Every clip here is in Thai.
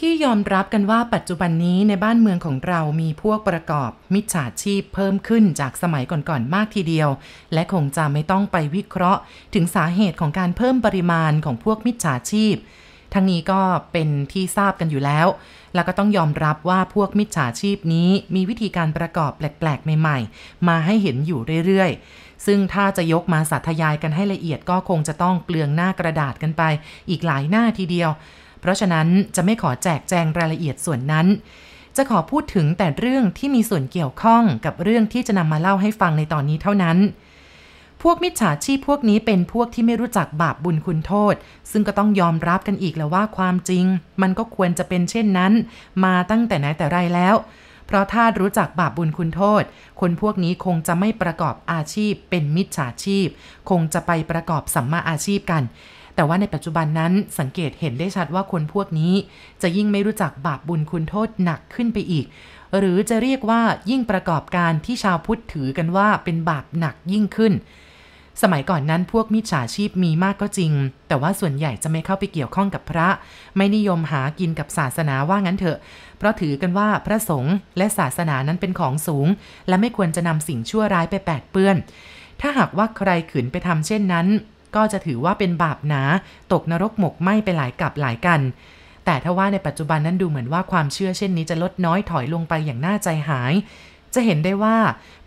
ที่ยอมรับกันว่าปัจจุบันนี้ในบ้านเมืองของเรามีพวกประกอบมิจฉาชีพเพิ่มขึ้นจากสมัยก่อนๆมากทีเดียว และคงจะไม่ต้องไปวิเคราะห์ ถึงสาเหตุของการเพิ่มปริมาณของพวกมิจฉาชีพ ทั้งนี้ก็เป็นที่ทราบกันอยู่แล้ว แล้วก็ต้องยอมรับว่าพวกมิจฉาชีพนี้มีวิธีการประกอบแปลกๆ ใหม่ ๆ มาให้เห็นอยู่เรื่อยๆซึ่งถ้าจะยกมาสาธยายกันให้ละเอียดก็คงจะต้องเปลืองหน้ากระดาษกันไป อีกหลายหน้าทีเดียวเพราะฉะนั้นจะไม่ขอแจกแจงรายละเอียดส่วนนั้น จะขอพูดถึงแต่เรื่องที่มีส่วนเกี่ยวข้องกับเรื่องที่จะนำมาเล่าให้ฟังในตอนนี้เท่านั้น พวกมิจฉาชีพพวกนี้เป็นพวกที่ไม่รู้จักบาปบุญคุณโทษ ซึ่งก็ต้องยอมรับกันอีกแล้วว่าความจริง มันก็ควรจะเป็นเช่นนั้นมาตั้งแต่ไหนแต่ไรแล้ว เพราะถ้ารู้จักบาปบุญคุณโทษ คนพวกนี้คงจะไม่ประกอบอาชีพเป็นมิจฉาชีพ คงจะไปประกอบสัมมาอาชีพกันแต่ว่าในปัจจุบันนั้นสังเกตเห็นได้ชัดว่าคนพวกนี้ จะยิ่งไม่รู้จักบาปบุญคุณโทษหนักขึ้นไปอีก หรือจะเรียกว่ายิ่งประกอบการที่ชาวพุทธถือกันว่าเป็นบาปหนักยิ่งขึ้น สมัยก่อนนั้นพวกมิจฉาชีพมีมากก็จริง แต่ว่าส่วนใหญ่จะไม่เข้าไปเกี่ยวข้องกับพระ ไม่นิยมหากินกับศาสนาว่างั้นเถอะเพราะถือกันว่าพระสงฆ์และศาสนานั้นเป็นของสูง และไม่ควรจะนำสิ่งชั่วร้ายไปแปดเปื้อน ถ้าหากว่าใครขืนไปทำเช่นนั้นก็จะถือว่าเป็นบาปหนาตกนรกหมกไหมไปหลายกับหลายกัน แต่ถ้าว่าในปัจจุบันนั้นดูเหมือนว่าความเชื่อเช่นนี้จะลดน้อยถอยลงไปอย่างน่าใจหาย จะเห็นได้ว่า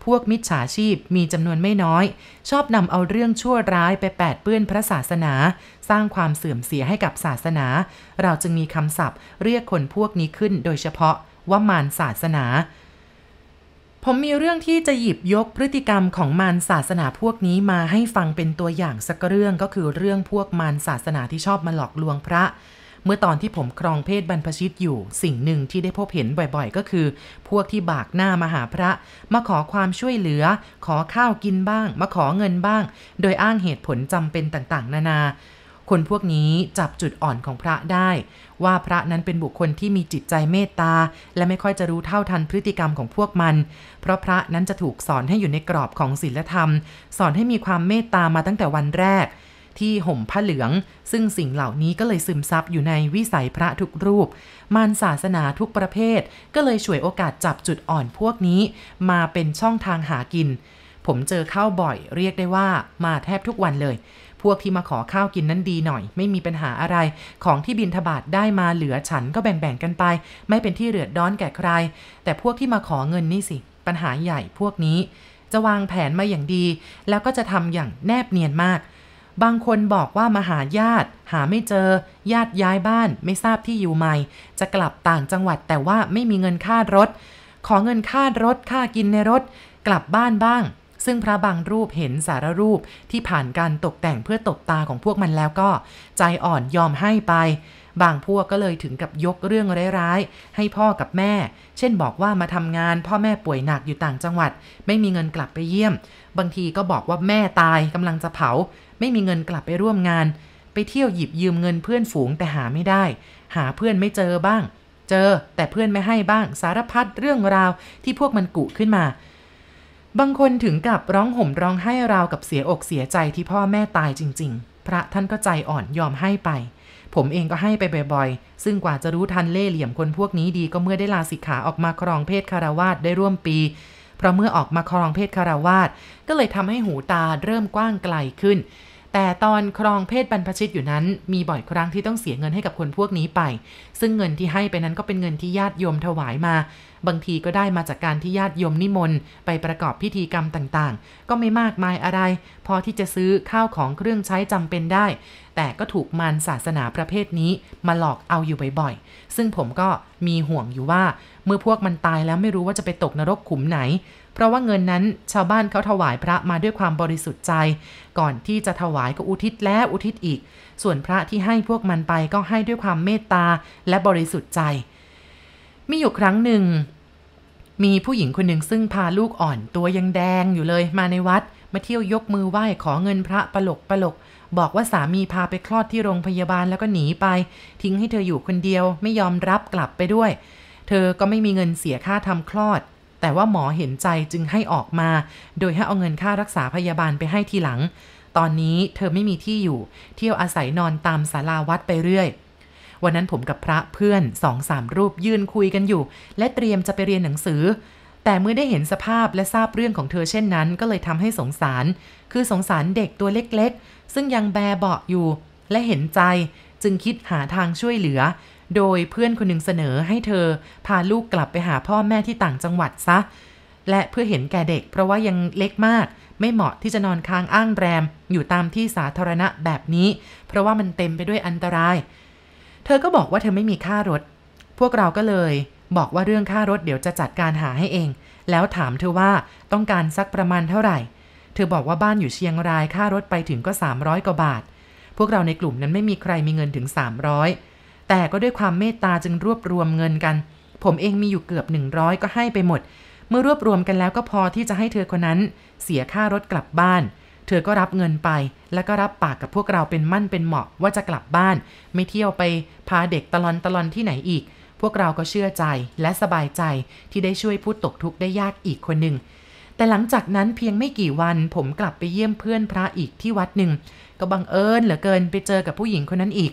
พวกมิจฉาชีพมีจำนวนไม่น้อย ชอบนำเอาเรื่องชั่วร้ายไปแปดเปื้อนพระศาสนาสร้างความเสื่อมเสียให้กับศาสนา เราจึงมีคำศัพท์ เรียกคนพวกนี้ขึ้นโดยเฉพาะว่ามารศาสนาผมมีเรื่องที่จะหยิบยกพฤติกรรมของมารศาสนาพวกนี้มาให้ฟังเป็นตัวอย่างสักเรื่องก็คือเรื่องพวกมารศาสนาที่ชอบมาหลอกลวงพระ เมื่อตอนที่ผมครองเพศบรรพชิตอยู่สิ่งหนึ่งที่ได้พบเห็นบ่อยๆ ก็คือ พวกที่บากหน้ามาหาพระมาขอความช่วยเหลือ ขอข้าวกินบ้างมาขอเงินบ้าง โดยอ้างเหตุผลจำเป็นต่างๆ นานา คนพวกนี้จับจุดอ่อนของพระได้ว่าพระนั้นเป็นบุคคลที่มีจิตใจเมตตา และไม่ค่อยจะรู้เท่าทันพฤติกรรมของพวกมัน เพราะพระนั้นจะถูกสอนให้อยู่ในกรอบของศีลธรรม สอนให้มีความเมตตามาตั้งแต่วันแรก ที่ห่มผ้าเหลือง ซึ่งสิ่งเหล่านี้ก็เลยซึมซับอยู่ในวิสัยพระทุกรูปมารศาสนาทุกประเภท ก็เลยช่วยโอกาสจับจุดอ่อนพวกนี้ มาเป็นช่องทางหากิน ผมเจอเข้าบ่อย เรียกได้ว่ามาแทบทุกวันเลยพวกที่มาขอข้าวกินนั้นดีหน่อย ไม่มีปัญหาอะไร ของที่บินทบาทได้มาเหลือฉันก็แบ่งๆกันไป ไม่เป็นที่เรือดร้อนแก่ใคร แต่พวกที่มาขอเงินนี่สิ ปัญหาใหญ่พวกนี้ จะวางแผนมาอย่างดี แล้วก็จะทำอย่างแนบเนียนมาก บางคนบอกว่ามาหาญาติ หาไม่เจอ ญาติย้ายบ้านไม่ทราบที่อยู่ใหม่ จะกลับต่างจังหวัดแต่ว่าไม่มีเงินค่ารถ ขอเงินค่ารถค่ากินในรถ กลับบ้านบ้างซึ่งพระบางรูปเห็นสารรูปที่ผ่านการตกแต่งเพื่อตบตาของพวกมันแล้วก็ ใจอ่อนยอมให้ไป บางพวกก็เลยถึงกับยกเรื่องร้ายๆให้พ่อกับแม่ เช่นบอกว่ามาทำงานพ่อแม่ป่วยหนักอยู่ต่างจังหวัด ไม่มีเงินกลับไปเยี่ยม บางทีก็บอกว่าแม่ตายกำลังจะเผา ไม่มีเงินกลับไปร่วมงาน ไปเที่ยวหยิบยืมเงินเพื่อนฝูงแต่หาไม่ได้ หาเพื่อนไม่เจอบ้าง เจอแต่เพื่อนไม่ให้บ้างสารพัดเรื่องราว ที่พวกมันกุขึ้นมาบางคนถึงกับร้องห่มร้องไห้ราวกับเสียอกเสียใจที่พ่อแม่ตายจริง ๆ พระท่านก็ใจอ่อนยอมให้ไป ผมเองก็ให้ไปบ่อยๆ ซึ่งกว่าจะรู้ทันเล่เหลี่ยมคนพวกนี้ดีก็เมื่อได้ลาสิกขาออกมาครองเพศคารวาสได้ร่วมปี เพราะเมื่อออกมาครองเพศคารวาสก็เลยทำให้หูตาเริ่มกว้างไกลขึ้นแต่ตอนครองเพศบรรพชิตอยู่นั้น มีบ่อยครั้งที่ต้องเสียเงินให้กับคนพวกนี้ไป ซึ่งเงินที่ให้ไปนั้นก็เป็นเงินที่ญาติโยมถวายมา บางทีก็ได้มาจากการที่ญาติโยมนิมนต์ไปประกอบพิธีกรรมต่างๆ ก็ไม่มากมายอะไร พอที่จะซื้อข้าวของเครื่องใช้จำเป็นได้ แต่ก็ถูกมารศาสนาประเภทนี้มาหลอกเอาอยู่บ่อยๆ ซึ่งผมก็มีห่วงอยู่ว่าเมื่อพวกมันตายแล้วไม่รู้ว่าจะไปตกนรกขุมไหนเพราะว่าเงินนั้น ชาวบ้านเขาถวายพระมาด้วยความบริสุทธิ์ใจ ก่อนที่จะถวายก็อุทิศแล้วอุทิศอีก ส่วนพระที่ให้พวกมันไปก็ให้ด้วยความเมตตาและบริสุทธิ์ใจ มีอยู่ครั้งหนึ่ง มีผู้หญิงคนหนึ่งซึ่งพาลูกอ่อนตัวยังแดงอยู่เลยมาในวัดมาเที่ยวยกมือไหว้ขอเงินพระปลกปลกบอกว่าสามีพาไปคลอดที่โรงพยาบาลแล้วก็หนีไป ทิ้งให้เธออยู่คนเดียวไม่ยอมรับกลับไปด้วย เธอก็ไม่มีเงินเสียค่าทำคลอดแต่ว่าหมอเห็นใจจึงให้ออกมา โดยให้เอาเงินค่ารักษาพยาบาลไปให้ทีหลัง ตอนนี้เธอไม่มีที่อยู่ เที่ยวอาศัยนอนตามศาลาวัดไปเรื่อย วันนั้นผมกับพระเพื่อนสองสามรูปยืนคุยกันอยู่ และเตรียมจะไปเรียนหนังสือ แต่เมื่อได้เห็นสภาพและทราบเรื่องของเธอเช่นนั้น ก็เลยทำให้สงสาร คือสงสารเด็กตัวเล็กๆ ซึ่งยังแบเบาะอยู่ และเห็นใจจึงคิดหาทางช่วยเหลือโดยเพื่อนคนหนึ่งเสนอให้เธอ พาลูกกลับไปหาพ่อแม่ที่ต่างจังหวัดซะ และเพื่อเห็นแก่เด็ก เพราะว่ายังเล็กมากไม่เหมาะที่จะนอนค้างอ้างแรม อยู่ตามที่สาธารณะแบบนี้ เพราะว่ามันเต็มไปด้วยอันตราย เธอก็บอกว่าเธอไม่มีค่ารถ พวกเราก็เลยบอกว่าเรื่องค่ารถเดี๋ยวจะจัดการหาให้เอง แล้วถามเธอว่าต้องการสักประมาณเท่าไหร่ เธอบอกว่าบ้านอยู่เชียงรายค่ารถไปถึงก็ 300กว่าบาท พวกเราในกลุ่มนั้นไม่มีใครมีเงินถึง300แต่ก็ด้วยความเมตตาจึงรวบรวมเงินกัน ผมเองมีอยู่เกือบ100ก็ให้ไปหมด เมื่อรวบรวมกันแล้วก็พอที่จะให้เธอคนนั้นเสียค่ารถกลับบ้าน เธอก็รับเงินไป แล้วก็รับปากกับพวกเราเป็นมั่นเป็นเหมาะ ว่าจะกลับบ้าน ไม่เที่ยวไป พาเด็กตะลอนตะลอนที่ไหนอีก พวกเราก็เชื่อใจและสบายใจที่ได้ช่วยผู้ตกทุกข์ได้ยากอีกคนหนึ่ง แต่หลังจากนั้นเพียงไม่กี่วันผมกลับไปเยี่ยมเพื่อนพระอีกที่วัดหนึ่งก็บังเอิญเหลือเกินไปเจอกับผู้หญิงคนนั้นอีก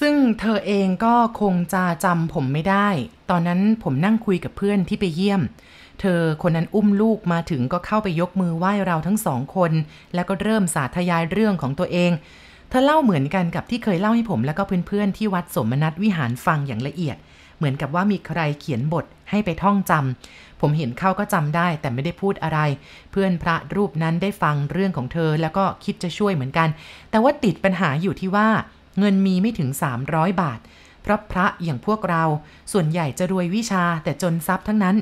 ซึ่งเธอเองก็คงจะจำผมไม่ได้ ตอนนั้นผมนั่งคุยกับเพื่อนที่ไปเยี่ยม เธอคนนั้นอุ้มลูกมาถึงก็เข้าไปยกมือไหว้เราทั้งสองคน แล้วก็เริ่มสาธยายเรื่องของตัวเอง เธอเล่าเหมือนกันกับที่เคยเล่าให้ผม แล้วก็เพื่อนๆที่วัดสมนัตวิหารฟังอย่างละเอียด เหมือนกับว่ามีใครเขียนบทให้ไปท่องจำ ผมเห็นเข้าก็จำได้ แต่ไม่ได้พูดอะไร เพื่อนพระรูปนั้นได้ฟังเรื่องของเธอแล้วก็คิดจะช่วยเหมือนกัน แต่ว่าติดปัญหาอยู่ที่ว่าเงินมีไม่ถึง 300 บาท เพราะพระอย่างพวกเรา ส่วนใหญ่จะรวยวิชาแต่จนทรัพย์ทั้งนั้น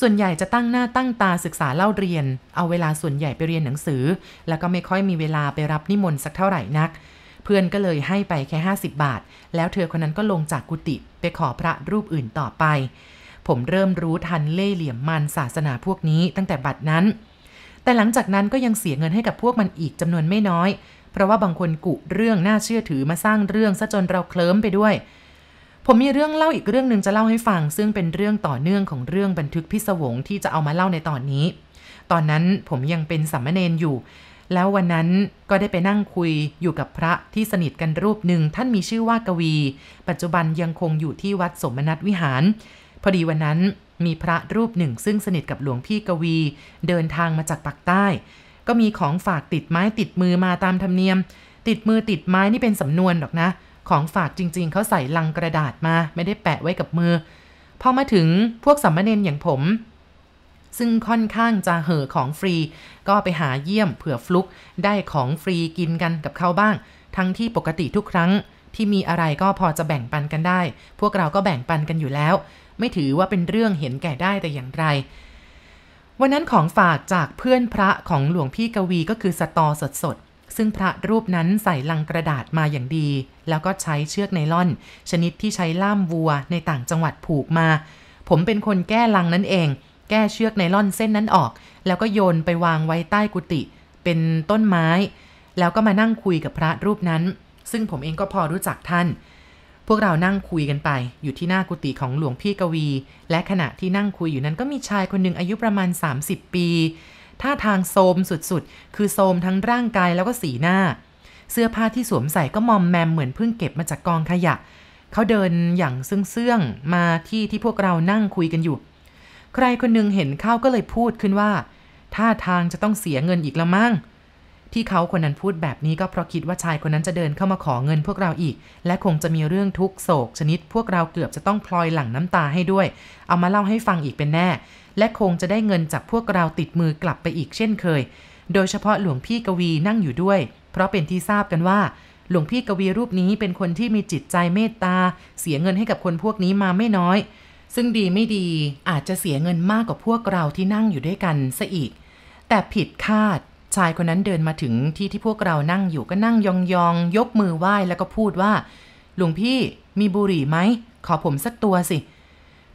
ส่วนใหญ่จะตั้งหน้าตั้งตาศึกษาเล่าเรียน เอาเวลาส่วนใหญ่ไปเรียนหนังสือ แล้วก็ไม่ค่อยมีเวลาไปรับนิมนต์สักเท่าไหร่นัก เพื่อนก็เลยให้ไปแค่50 บาท แล้วเธอคนนั้นก็ลงจากกุฏิไปขอพระรูปอื่นต่อไป ผมเริ่มรู้ทันเล่เหลี่ยมมันศาสนาพวกนี้ตั้งแต่บัดนั้น แต่หลังจากนั้นก็ยังเสียเงินให้กับพวกมันอีกจำนวนไม่น้อยเพราะว่าบางคนกุเรื่องน่าเชื่อถือมาสร้างเรื่องซะจนเราเคลิ้มไปด้วย ผมมีเรื่องเล่าอีกเรื่องหนึ่งจะเล่าให้ฟังซึ่งเป็นเรื่องต่อเนื่องของเรื่องบันทึกพิศวงที่จะเอามาเล่าในตอนนี้ ตอนนั้นผมยังเป็นสัมมเนนอยู่ แล้ววันนั้นก็ได้ไปนั่งคุยอยู่กับพระที่สนิทกันรูปหนึ่งท่านมีชื่อว่ากวี ปัจจุบันยังคงอยู่ที่วัดสมนัตวิหาร พอดีวันนั้นมีพระรูปหนึ่งซึ่งสนิทกับหลวงพี่กวี เดินทางมาจากปากใต้ก็มีของฝากติดไม้ติดมือมาตามธรรมเนียม ติดมือติดไม้นี่เป็นสำนวนหรอกนะ ของฝากจริงๆเขาใส่ลังกระดาษมาไม่ได้แปะไว้กับมือ พอมาถึงพวกสัมมเนนอย่างผม ซึ่งค่อนข้างจะเห่อของฟรี ก็ไปหาเยี่ยมเผื่อฟลุกได้ของฟรีกินกันกับเขาบ้าง ทั้งที่ปกติทุกครั้ง ที่มีอะไรก็พอจะแบ่งปันกันได้ พวกเราก็แบ่งปันกันอยู่แล้ว ไม่ถือว่าเป็นเรื่องเห็นแก่ได้แต่อย่างไรวันนั้นของฝากจากเพื่อนพระของหลวงพี่กวีก็คือสตอสดสด ซึ่งพระรูปนั้นใส่ลังกระดาษมาอย่างดี แล้วก็ใช้เชือกไนล่อน ชนิดที่ใช้ล่ามวัวในต่างจังหวัดผูกมา ผมเป็นคนแก้ลังนั้นเอง แก้เชือกไนล่อนเส้นนั้นออก แล้วก็โยนไปวางไว้ใต้กุฏิเป็นต้นไม้ แล้วก็มานั่งคุยกับพระรูปนั้น ซึ่งผมเองก็พอรู้จักท่านพวกเรานั่งคุยกันไปอยู่ที่หน้ากุฏิของหลวงพี่กวี และขณะที่นั่งคุยอยู่นั้นก็มีชายคนหนึ่งอายุประมาณ 30 ปีท่าทางโทมสุดๆ คือโทมทั้งร่างกายแล้วก็สีหน้า เสื้อผ้าที่สวมใส่ก็มอมแมมเหมือนเพิ่งเก็บมาจากกองขยะ เขาเดินอย่างเซื่องๆมาที่ที่พวกเรานั่งคุยกันอยู่ ใครคนนึงเห็นเข้าก็เลยพูดขึ้นว่าท่าทางจะต้องเสียเงินอีกแล้วมั้งที่เขาคนนั้นพูดแบบนี้ก็เพราะคิดว่าชายคนนั้นจะเดินเข้ามาขอเงินพวกเราอีก และคงจะมีเรื่องทุกโศก ชนิด พวกเราเกือบจะต้องพลอยหลั่งน้ำตาให้ด้วย เอามาเล่าให้ฟังอีกเป็นแน่ และคงจะได้เงินจากพวกเราติดมือกลับไปอีกเช่นเคย โดยเฉพาะหลวงพี่กวีนั่งอยู่ด้วย เพราะเป็นที่ทราบกันว่า หลวงพี่กวีรูปนี้เป็นคนที่มีจิตใจเมตตา เสียเงินให้กับคนพวกนี้มาไม่น้อย ซึ่งดีไม่ดีอาจจะเสียเงินมากกว่าพวกเราที่นั่งอยู่ด้วยกันซะอีก แต่ผิดคาดชายคนนั้นเดินมาถึงที่ที่พวกเรานั่งอยู่ก็นั่งยองๆยยกมือไหว้แล้วก็พูดว่า หลวงพี่มีบุหรี่ไหมขอผมสักตัวสิ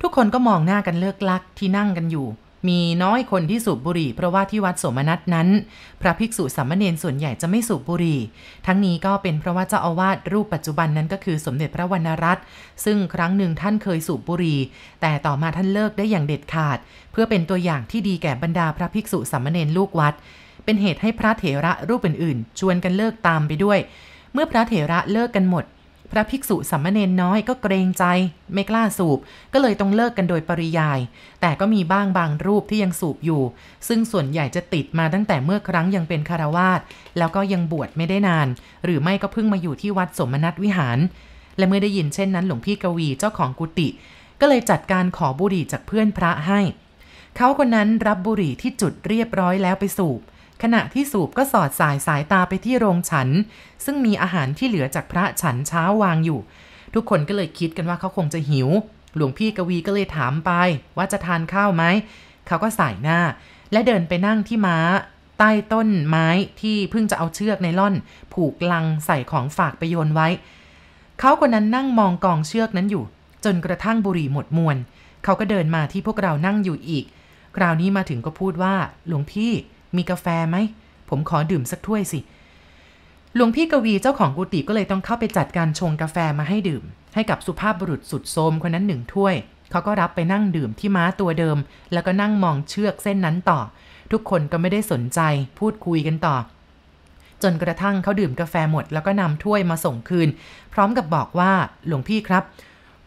ทุกคนก็มองหน้ากันเลิกลักที่นั่งกันอยู่ มีน้อยคนที่สูบบุหรี่เพราะว่าที่วัดสมนัตนั้น พระภิกษุสามเณรส่วนใหญ่จะไม่สูบบุหรี่ ทั้งนี้ก็เป็นเพราะว่าเจ้าอาวาสรูปปัจจุบันนั้นก็คือสมเด็จพระวรรณรัตน์ซึ่งครั้งหนึ่งท่านเคยสูบบุหรี่แต่ต่อมาท่านเลิกได้อย่างเด็ดขาด เพื่อเป็นตัวอย่างที่ดีแก่บรรดาพระภิกษุสามเณรลูกวัดเป็นเหตุให้พระเถระรูปอื่นๆชวนกันเลิกตามไปด้วย เมื่อพระเถระเลิกกันหมด พระภิกษุสัมมเนนน้อย ก็เกรงใจ ไม่กล้าสูบ ก็เลยต้องเลิกกันโดยปริยาย แต่ก็มีบ้างบางรูปที่ยังสูบอยู่ ซึ่งส่วนใหญ่จะติดมาตั้งแต่เมื่อครั้งยังเป็นคารวาส แล้วก็ยังบวชไม่ได้นาน หรือไม่ก็เพิ่งมาอยู่ที่วัดสมนัตวิหาร และเมื่อได้ยินเช่นนั้นหลวงพี่กวีเจ้าของกุฏิ ก็เลยจัดการขอบุหรี่จากเพื่อนพระให้ เขาคนนั้นรับบุหรี่ที่จุดเรียบร้อยแล้วไปสูบขณะที่สูบก็สอดสายสายตาไปที่โรงฉัน ซึ่งมีอาหารที่เหลือจากพระฉันเช้าวางอยู่ ทุกคนก็เลยคิดกันว่าเขาคงจะหิว หลวงพี่กวีก็เลยถามไป ว่าจะทานข้าวไหมเขาก็สายหน้าและเดินไปนั่งที่ม้า ใต้ต้นไม้ที่เพิ่งจะเอาเชือกไนล่อน ผูกลังใส่ของฝากไปโยนไว้ เขาคนนั้นนั่งมองกองเชือกนั้นอยู่ จนกระทั่งบุหรี่หมดมวน เขาก็เดินมาที่พวกเรานั่งอยู่อีกคราวนี้มาถึงก็พูดว่าหลวงพี่มีกาแฟไหม ผมขอดื่มสักถ้วยสิ หลวงพี่กวีเจ้าของกุฏิก็เลยต้องเข้าไปจัดการ ชงกาแฟมาให้ดื่ม ให้กับสุภาพบุรุษสุดโทมคนนั้นหนึ่งถ้วย เขาก็รับไปนั่งดื่มที่ม้าตัวเดิม แล้วก็นั่งมองเชือกเส้นนั้นต่อ ทุกคนก็ไม่ได้สนใจพูดคุยกันต่อ จนกระทั่งเขาดื่มกาแฟหมดแล้วก็นำถ้วยมาส่งคืน พร้อมกับบอกว่าหลวงพี่ครับ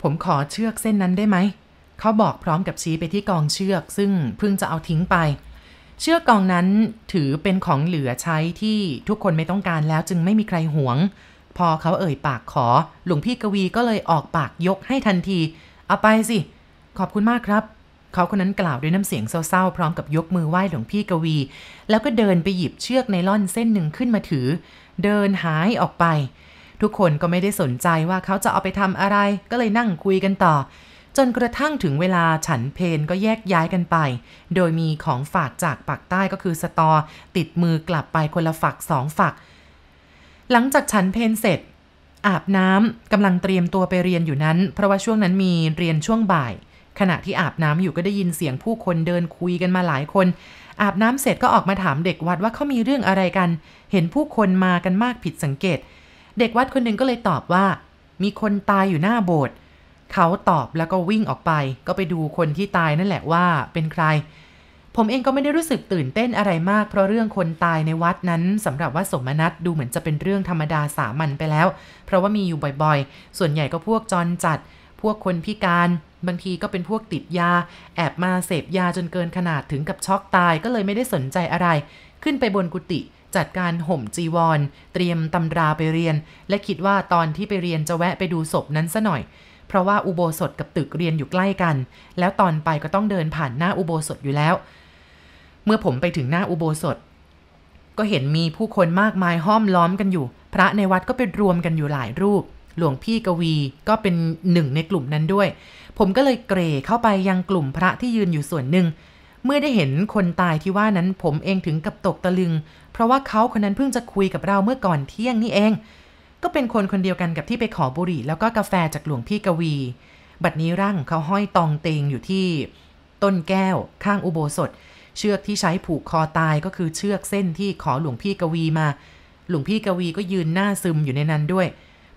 ผมขอเชือกเส้นนั้นได้ไหมเขาบอกพร้อมกับชี้ไปที่กองเชือก ซึ่งเพิ่งจะเอาทิ้งไปเชือกกองนั้นถือเป็นของเหลือใช้ที่ทุกคนไม่ต้องการแล้วจึงไม่มีใครหวง พอเขาเอ่ยปากขอหลวงพี่กวีก็เลยออกปากยกให้ทันที เอาไปสิ ขอบคุณมากครับ เขาคนนั้นกล่าวด้วยน้ำเสียงเศร้าๆพร้อมกับยกมือไหว้หลวงพี่กวี แล้วก็เดินไปหยิบเชือกไนล่อนเส้นหนึ่งขึ้นมาถือเดินหายออกไป ทุกคนก็ไม่ได้สนใจว่าเขาจะเอาไปทำอะไร ก็เลยนั่งคุยกันต่อจนกระทั่งถึงเวลา ฉันเพนก็แยกย้ายกันไป โดยมีของฝากจากปากใต้ก็คือสตอ ติดมือกลับไปคนละฝักสองฝัก หลังจากฉันเพนเสร็จ อาบน้ำกำลังเตรียมตัวไปเรียนอยู่นั้น เพราะว่าช่วงนั้นมีเรียนช่วงบ่าย ขณะที่อาบน้ำอยู่ก็ได้ยินเสียงผู้คนเดินคุยกันมาหลายคน อาบน้ำเสร็จก็ออกมาถามเด็กวัดว่าเขามีเรื่องอะไรกัน เห็นผู้คนมากันมากผิดสังเกต เด็กวัดคนหนึ่งก็เลยตอบว่า มีคนตายอยู่หน้าโบสถ์เขาตอบแล้วก็วิ่งออกไป ก็ไปดูคนที่ตายนั่นแหละว่า เป็นใคร ผมเองก็ไม่ได้รู้สึกตื่นเต้นอะไรมาก เพราะเรื่องคนตายในวัดนั้นสำหรับว่าสมนัตดูเหมือนจะเป็นเรื่องธรรมดาสามัญไปแล้ว เพราะว่ามีอยู่บ่อยๆ ส่วนใหญ่ก็พวกจรจัด พวกคนพิการ บางทีก็เป็นพวกติดยา แอบมาเสพยาจนเกินขนาดถึงกับช็อกตายก็เลยไม่ได้สนใจอะไร ขึ้นไปบนกุฏิจัดการห่มจีวร เตรียมตำราไปเรียน และคิดว่าตอนที่ไปเรียนจะแวะไปดูศพนั้นซะหน่อยเพราะว่าอุโบสถกับตึกเรียนอยู่ใกล้กัน แล้วตอนไปก็ต้องเดินผ่านหน้าอุโบสถอยู่แล้ว เมื่อผมไปถึงหน้าอุโบสถ ก็เห็นมีผู้คนมากมายห้อมล้อมกันอยู่ พระในวัดก็ไปรวมกันอยู่หลายรูป หลวงพี่กวีก็เป็นหนึ่งในกลุ่มนั้นด้วย ผมก็เลยเกรเข้าไปยังกลุ่มพระที่ยืนอยู่ส่วนหนึ่ง เมื่อได้เห็นคนตายที่ว่านั้นผมเองถึงกับตกตะลึง เพราะว่าเขาคนนั้นเพิ่งจะคุยกับเราเมื่อก่อนเที่ยงนี่เองก็เป็นคนคนเดียวกันกับที่ไปขอบุหรี่แล้วก็กาแฟจากหลวงพี่กวี บัดนี้ร่างเขาห้อยตองเตงอยู่ที่ต้นแก้ว ข้างอุโบสถ เชือกที่ใช้ผูกคอตายก็คือเชือกเส้นที่ขอหลวงพี่กวีมา หลวงพี่กวีก็ยืนหน้าซึมอยู่ในนั้นด้วย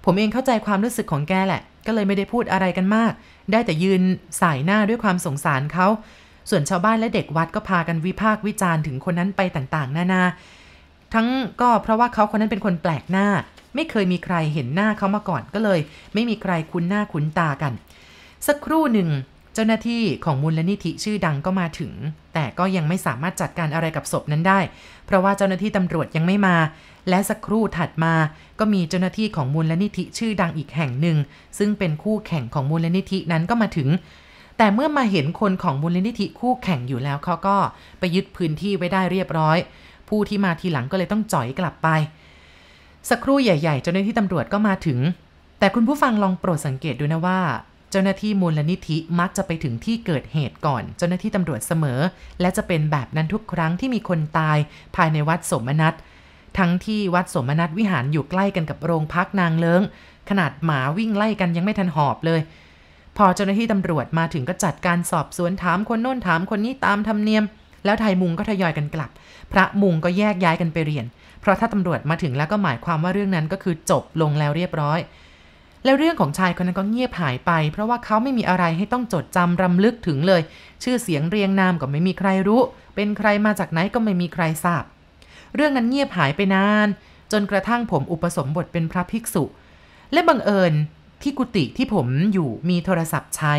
ผมเองเข้าใจความรู้สึกของแกแหละ ก็เลยไม่ได้พูดอะไรกันมาก ได้แต่ยืนสายหน้าด้วยความสงสารเขาส่วนชาวบ้านและเด็กวัดก็พากันวิพากษ์วิจารณ์ถึงคนนั้นไปต่างๆนานาทั้งก็เพราะว่าเขาคนนั้นเป็นคนแปลกหน้าไม่เคยมีใครเห็นหน้าเขามาก่อนก็เลยไม่มีใครคุ้นหน้าคุ้นตากัน สักครู่หนึ่ง เจ้าหน้าที่ของมูลนิธิชื่อดังก็มาถึง แต่ก็ยังไม่สามารถจัดการอะไรกับศพนั้นได้ เพราะว่าเจ้าหน้าที่ตำรวจยังไม่มา และสักครู่ถัดมาก็มีเจ้าหน้าที่ของมูลนิธิชื่อดังอีกแห่งหนึ่ง ซึ่งเป็นคู่แข่งของมูลนิธินั้นก็มาถึง แต่เมื่อมาเห็นคนของมูลนิธิคู่แข่งอยู่แล้ว เขาก็ไปยึดพื้นที่ไว้ได้เรียบร้อย ผู้ที่มาทีหลังก็เลยต้องจ่อยกลับไปสักครู่ใหญ่ๆเจ้าหน้าที่ตำรวจก็มาถึง แต่คุณผู้ฟังลองโปรดสังเกตดูนะว่า เจ้าหน้าที่มูลลนิธิมักจะไปถึงที่เกิดเหตุก่อน เจ้าหน้าที่ตำรวจเสมอ และจะเป็นแบบนั้นทุกครั้งที่มีคนตายภายในวัดสมนัตทั้งที่วัดสมนัตวิหารอยู่ใกล้กันกับโรงพักนางเลิงขนาดหมาวิ่งไล่กันยังไม่ทันหอบเลย พอเจ้าหน้าที่ตำรวจมาถึงก็จัดการสอบสวนถามคนโน้นถามคนนี้ตามธรรมเนียมแล้วไทยมุงก็ทยอยกันกลับ พระมุงก็แยกย้ายกันไปเรียนราะถ้าตำรวจมาถึงแล้วก็หมายความว่าเรื่องนั้นก็คือจบลงแล้วเรียบร้อย แล้วเรื่องของชายคนนั้นก็เงียบหายไป เพราะว่าเขาไม่มีอะไรให้ต้องจดจำรำลึกถึงเลย ชื่อเสียงเรียงนามก็ไม่มีใครรู้ เป็นใครมาจากไหนก็ไม่มีใครทราบ เรื่องนั้นเงียบหายไปนาน จนกระทั่งผมอุปสมบทเป็นพระภิกษุ และบังเอิญที่กุฏิที่ผมอยู่มีโทรศัพท์ใช้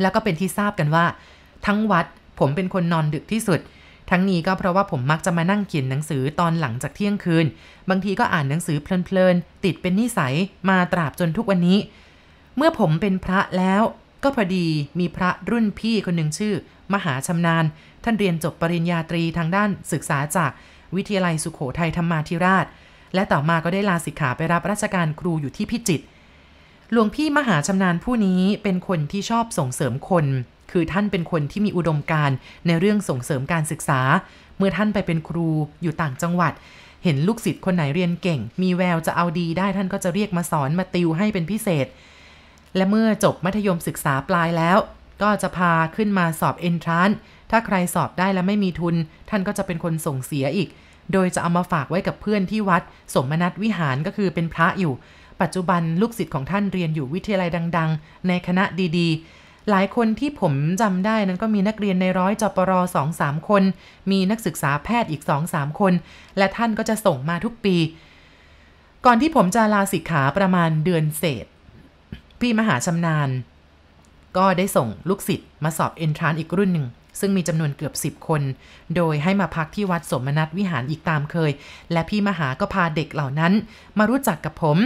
แล้วก็เป็นที่ทราบกันว่า ทั้งวัดผมเป็นคนนอนดึกที่สุดทั้งนี้ก็เพราะว่าผมมักจะมานั่งเขียนหนังสือตอนหลังจากเที่ยงคืน บางทีก็อ่านหนังสือเพลิน ๆ ติดเป็นนิสัยมาตราบจนทุกวันนี้ เมื่อผมเป็นพระแล้วก็พอดีมีพระรุ่นพี่คนหนึ่งชื่อ มหาชำนาญ ท่านเรียนจบปริญญาตรีทางด้านศึกษาจากวิทยาลัยสุขโขทัยธรรมาธิราช และต่อมาก็ได้ลาสิกขาไปรับราชการครูอยู่ที่พิจิตร หลวงพี่มหาชำนาญผู้นี้เป็นคนที่ชอบส่งเสริมคนคือท่านเป็นคนที่มีอุดมการในเรื่องส่งเสริมการศึกษา เมื่อท่านไปเป็นครูอยู่ต่างจังหวัด เห็นลูกศิษย์คนไหนเรียนเก่ง มีแววจะเอาดีได้ท่านก็จะเรียกมาสอนมาติวให้เป็นพิเศษ และเมื่อจบมัธยมศึกษาปลายแล้ว ก็จะพาขึ้นมาสอบเอนทรานถ้าใครสอบได้และไม่มีทุน ท่านก็จะเป็นคนส่งเสียอีก โดยจะเอามาฝากไว้กับเพื่อนที่วัด สมนัตวิหารก็คือเป็นพระอยู่ ปัจจุบันลูกศิษย์ของท่านเรียนอยู่วิทยาลัยดังๆ ในคณะดีๆหลายคนที่ผมจำได้นั้นก็มีนักเรียนในร้อยจปรสองสามคน มีนักศึกษาแพทย์อีกสองสามคน และท่านก็จะส่งมาทุกปี ก่อนที่ผมจะลาสิกขาประมาณเดือนเศษ พี่มหาชำนาญ ก็ได้ส่งลูกศิษย์มาสอบเอนทรานอีกรุ่นหนึ่ง ซึ่งมีจำนวนเกือบ10คน โดยให้มาพักที่วัดสมนัตวิหารอีกตามเคย และพี่มหาก็พาเด็กเหล่านั้น มารู้จักกับผม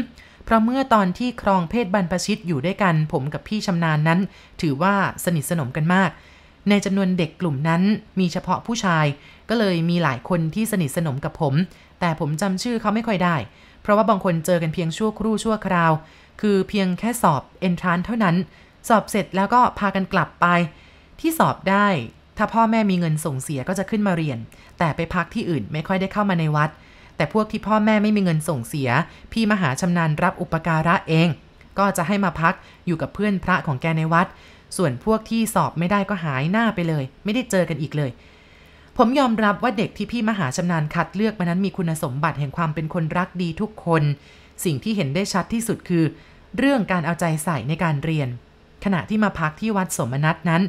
เพราะเมื่อตอนที่ครองเพศบรรพชิตอยู่ด้วยกันผมกับพี่ชำนาญนนั้น ถือว่าสนิทสนมกันมาก ในจำนวนเด็กกลุ่มนั้นมีเฉพาะผู้ชายก็เลยมีหลายคนที่สนิทสนมกับผม แต่ผมจำชื่อเขาไม่ค่อยได้ เพราะว่าบางคนเจอกันเพียงชั่วครู่ชั่วคราว คือเพียงแค่สอบเอนทรานเท่านั้น สอบเสร็จแล้วก็พากันกลับไป ที่สอบได้ ถ้าพ่อแม่มีเงินส่งเสียก็จะขึ้นมาเรียน แต่ไปพักที่อื่นไม่ค่อยได้เข้ามาในวัดแต่พวกที่พ่อแม่ไม่มีเงินส่งเสีย พี่มหาชำนาญรับอุปการะเอง ก็จะให้มาพักอยู่กับเพื่อนพระของแกในวัด ส่วนพวกที่สอบไม่ได้ก็หายหน้าไปเลย ไม่ได้เจอกันอีกเลย ผมยอมรับว่าเด็กที่พี่มหาชำนาญคัดเลือกมานั้นมีคุณสมบัติแห่งความเป็นคนรักดีทุกคน สิ่งที่เห็นได้ชัดที่สุดคือ เรื่องการเอาใจใส่ในการเรียน ขณะที่มาพักที่วัดสมนัตนั้น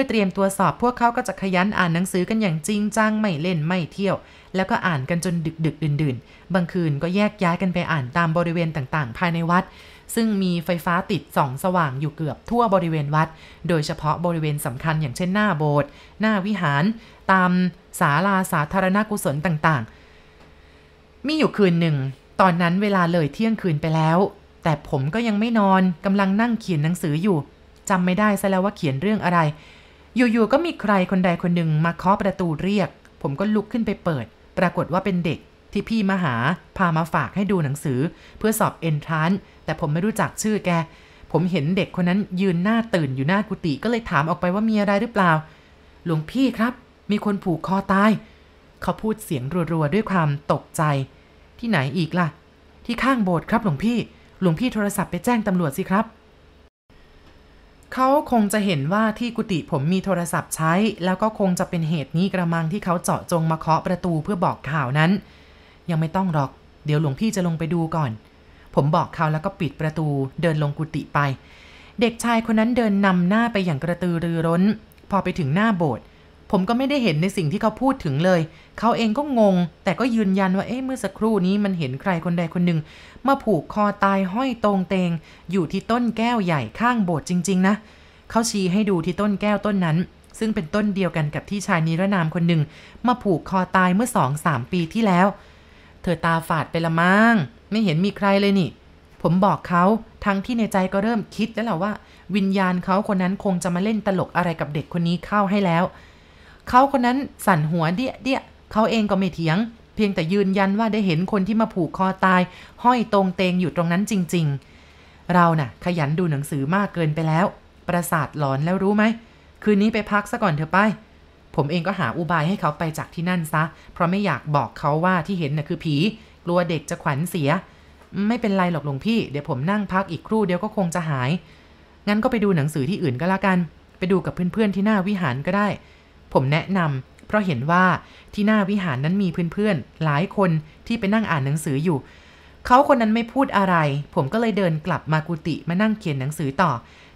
พื่อเตรียมตัวสอบพวกเขาก็จะขยันอ่านหนังสือกันอย่างจริงจังไม่เล่นไม่เที่ยว แล้วก็อ่านกันจนดึกดึกดื่นดื่นบางคืนก็แยกย้ายกันไปอ่านตามบริเวณต่างๆ ภายในวัด ซึ่งมีไฟฟ้าติดส่องสว่างอยู่เกือบทั่วบริเวณวัด โดยเฉพาะบริเวณสำคัญอย่างเช่นหน้าโบสถ์หน้าวิหาร ตามศาลาสาธารณกุศลต่าง ๆ มีอยู่คืนหนึ่ง ตอนนั้นเวลาเลยเที่ยงคืนไปแล้ว แต่ผมก็ยังไม่นอนกำลังนั่งเขียนหนังสืออยู่จำไม่ได้ซะแล้วว่าเขียนเรื่องอะไรอยู่ๆก็มีใครคนใดคนหนึ่ง มาเคาะประตูเรียก ผมก็ลุกขึ้นไปเปิด ปรากฏว่าเป็นเด็กที่พี่ มา หา พามาฝากให้ดูหนังสือ เพื่อสอบเอนทราน แต่ผมไม่รู้จักชื่อแก ผมเห็นเด็กคนนั้นยืนหน้าตื่นอยู่หน้ากุฏิก็เลยถามออกไปว่ามีอะไรหรือเปล่า หลวงพี่ครับ มีคนผูกคอตายเขาพูดเสียงรัวๆด้วยความตกใจ ที่ไหนอีกล่ะ ที่ข้างโบสถ์ครับหลวงพี่หลวงพี่โทรศัพท์ไปแจ้งตำรวจสิครับเขาคงจะเห็นว่าที่กุฏิผมมีโทรศัพท์ใช้ แล้วก็คงจะเป็นเหตุนี้กระมังที่เขาเจาะจงมาเคาะประตูเพื่อบอกข่าวนั้น ยังไม่ต้องหรอก เดี๋ยวหลวงพี่จะลงไปดูก่อน ผมบอกเขาแล้วก็ปิดประตู เดินลงกุฏิไป เด็กชายคนนั้นเดินนำหน้าไปอย่างกระตือรือร้น พอไปถึงหน้าโบสถ์ผมก็ไม่ได้เห็นในสิ่งที่เขาพูดถึงเลย เขาเองก็งง แต่ก็ยืนยันว่าเอ๊ะเมื่อสักครู่นี้มันเห็นใครคนใดคนหนึ่งมาผูกคอตายห้อยตรงเตง อยู่ที่ต้นแก้วใหญ่ข้างโบสถ์จริง ๆนะเขาชี้ให้ดูที่ต้นแก้วต้นนั้น ซึ่งเป็นต้นเดียวกันกับที่ชายนิรนามคนหนึ่งมาผูกคอตายเมื่อสองสามปีที่แล้ว เธอตาฝาดไปละมั้งไม่เห็นมีใครเลยนี่ ผมบอกเขาทั้งที่ในใจก็เริ่มคิดแล้วแหละว่า วิญญาณเขาคนนั้นคงจะมาเล่นตลกอะไรกับเด็กคนนี้เข้าให้แล้วเขาคนนั้นสั่นหัวเดี้ยเดี้ยเขาเองก็ไม่เถียงเพียงแต่ยืนยันว่าได้เห็นคนที่มาผูกคอตาย ห้อยตรงเตงอยู่ตรงนั้นจริง ๆ เรานะ่ะ ขยันดูหนังสือมากเกินไปแล้ว ประสาทหลอนแล้วรู้ไหม คืนนี้ไปพักซะก่อนเถอะไป ผมเองก็หาอุบายให้เขาไปจากที่นั่นซะ เพราะไม่อยากบอกเขาว่าที่เห็นน่ะคือผี กลัวเด็กจะขวัญเสีย ไม่เป็นไรหรอกหลวงพี่เดี๋ยวผมนั่งพักอีกครู่เดียวก็คงจะหาย งั้นก็ไปดูหนังสือที่อื่นก็แล้วกัน ไปดูกับเพื่อนๆที่หน้าวิหารก็ได้ ผมแนะนำเพราะเห็นว่าที่หน้าวิหารนั้นมีเพื่อนๆ หลายคนที่ไปนั่งอ่านหนังสืออยู่ เขาคนนั้นไม่พูดอะไร ผมก็เลยเดินกลับมากุฏิมานั่งเขียนหนังสือต่อ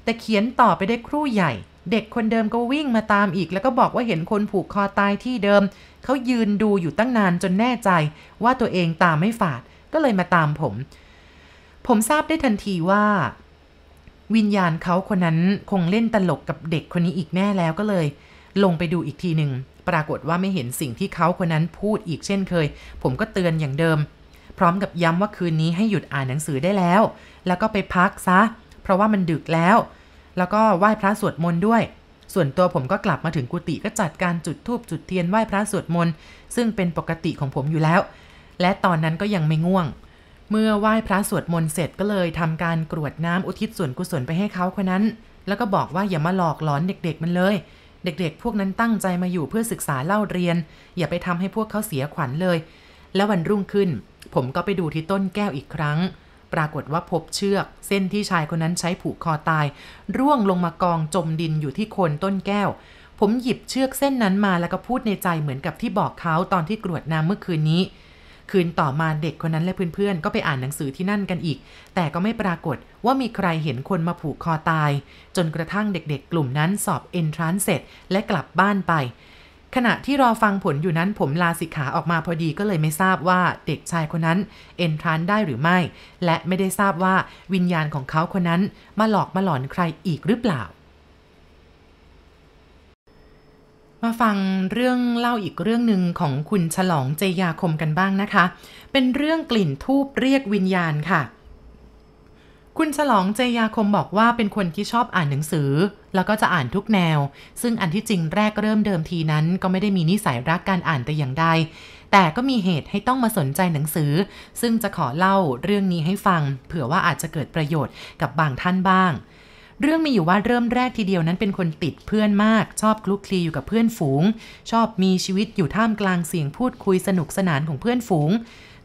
แต่เขียนต่อไปได้ครู่ใหญ่ เด็กคนเดิมก็วิ่งมาตามอีก แล้วก็บอกว่าเห็นคนผูกคอตายที่เดิม เขายืนดูอยู่ตั้งนานจนแน่ใจว่าตัวเองตามไม่ฝาด ก็เลยมาตามผม ผมทราบได้ทันทีว่า วิญญาณเขาคนนั้นคงเล่นตลกกับเด็กคนนี้อีกแน่แล้วก็เลย ลงไปดูอีกทีหนึ่งปรากฏว่าไม่เห็นสิ่งที่เขาคนนั้นพูดอีกเช่นเคย ผมก็เตือนอย่างเดิม พร้อมกับย้ำว่าคืนนี้ให้หยุดอ่านหนังสือได้แล้ว แล้วก็ไปพักซะเพราะว่ามันดึกแล้ว แล้วก็ไหว้พระสวดมนต์ด้วย ส่วนตัวผมก็กลับมาถึงกุฏิก็จัดการจุดธูปจุดเทียนไหว้พระสวดมนต์ซึ่งเป็นปกติของผมอยู่แล้ว และตอนนั้นก็ยังไม่ง่วง เมื่อไหว้พระสวดมนต์เสร็จก็เลยทำการกรวดน้ำอุทิศส่วนกุศลไปให้เขาคนนั้น แล้วก็บอกว่าอย่ามาหลอกหลอนเด็ก ๆ มันเลยเด็กๆ พวกนั้นตั้งใจมาอยู่เพื่อศึกษาเล่าเรียนอย่าไปทำให้พวกเขาเสียขวัญเลย แล้ววันรุ่งขึ้น ผมก็ไปดูที่ต้นแก้วอีกครั้ง ปรากฏว่าพบเชือก เส้นที่ชายคนนั้นใช้ผูกคอตาย ร่วงลงมากองจมดินอยู่ที่โคนต้นแก้ว ผมหยิบเชือกเส้นนั้นมาแล้วก็พูดในใจเหมือนกับที่บอกเขาตอนที่กรวดน้ำเมื่อคืนนี้คืนต่อมาเด็กคนนั้นและเพื่อนๆ ก็ไปอ่านหนังสือที่นั่นกันอีก แต่ก็ไม่ปรากฏว่ามีใครเห็นคนมาผูกคอตาย จนกระทั่งเด็กๆกลุ่มนั้นสอบเอนทรานเสร็จและกลับบ้านไปขณะที่รอฟังผลอยู่นั้นผมลาสิกขาออกมาพอดีก็เลยไม่ทราบว่าเด็กชายคนนั้นเอนทรานได้หรือไม่และไม่ได้ทราบว่าวิญญาณของเขาคนนั้น มาหลอกมาหลอนใครอีกหรือเปล่ามาฟังเรื่องเล่าอีกเรื่องหนึ่งของคุณฉลองเจยาคมกันบ้างนะคะ เป็นเรื่องกลิ่นทูบเรียกวิญญาณค่ะ คุณฉลองเจยาคมบอกว่าเป็นคนที่ชอบอ่านหนังสือ แล้วก็จะอ่านทุกแนว ซึ่งอันที่จริงแรกเริ่มเดิมทีนั้นก็ไม่ได้มีนิสัยรักการอ่านแต่อย่างใด แต่ก็มีเหตุให้ต้องมาสนใจหนังสือ ซึ่งจะขอเล่าเรื่องนี้ให้ฟัง เผื่อว่าอาจจะเกิดประโยชน์กับบางท่านบ้างเรื่องมีอยู่ว่าเริ่มแรกทีเดียวนั้นเป็นคนติดเพื่อนมากชอบคลุกคลีอยู่กับเพื่อนฝูง ชอบมีชีวิตอยู่ท่ามกลางเสียงพูดคุยสนุกสนานของเพื่อนฝูง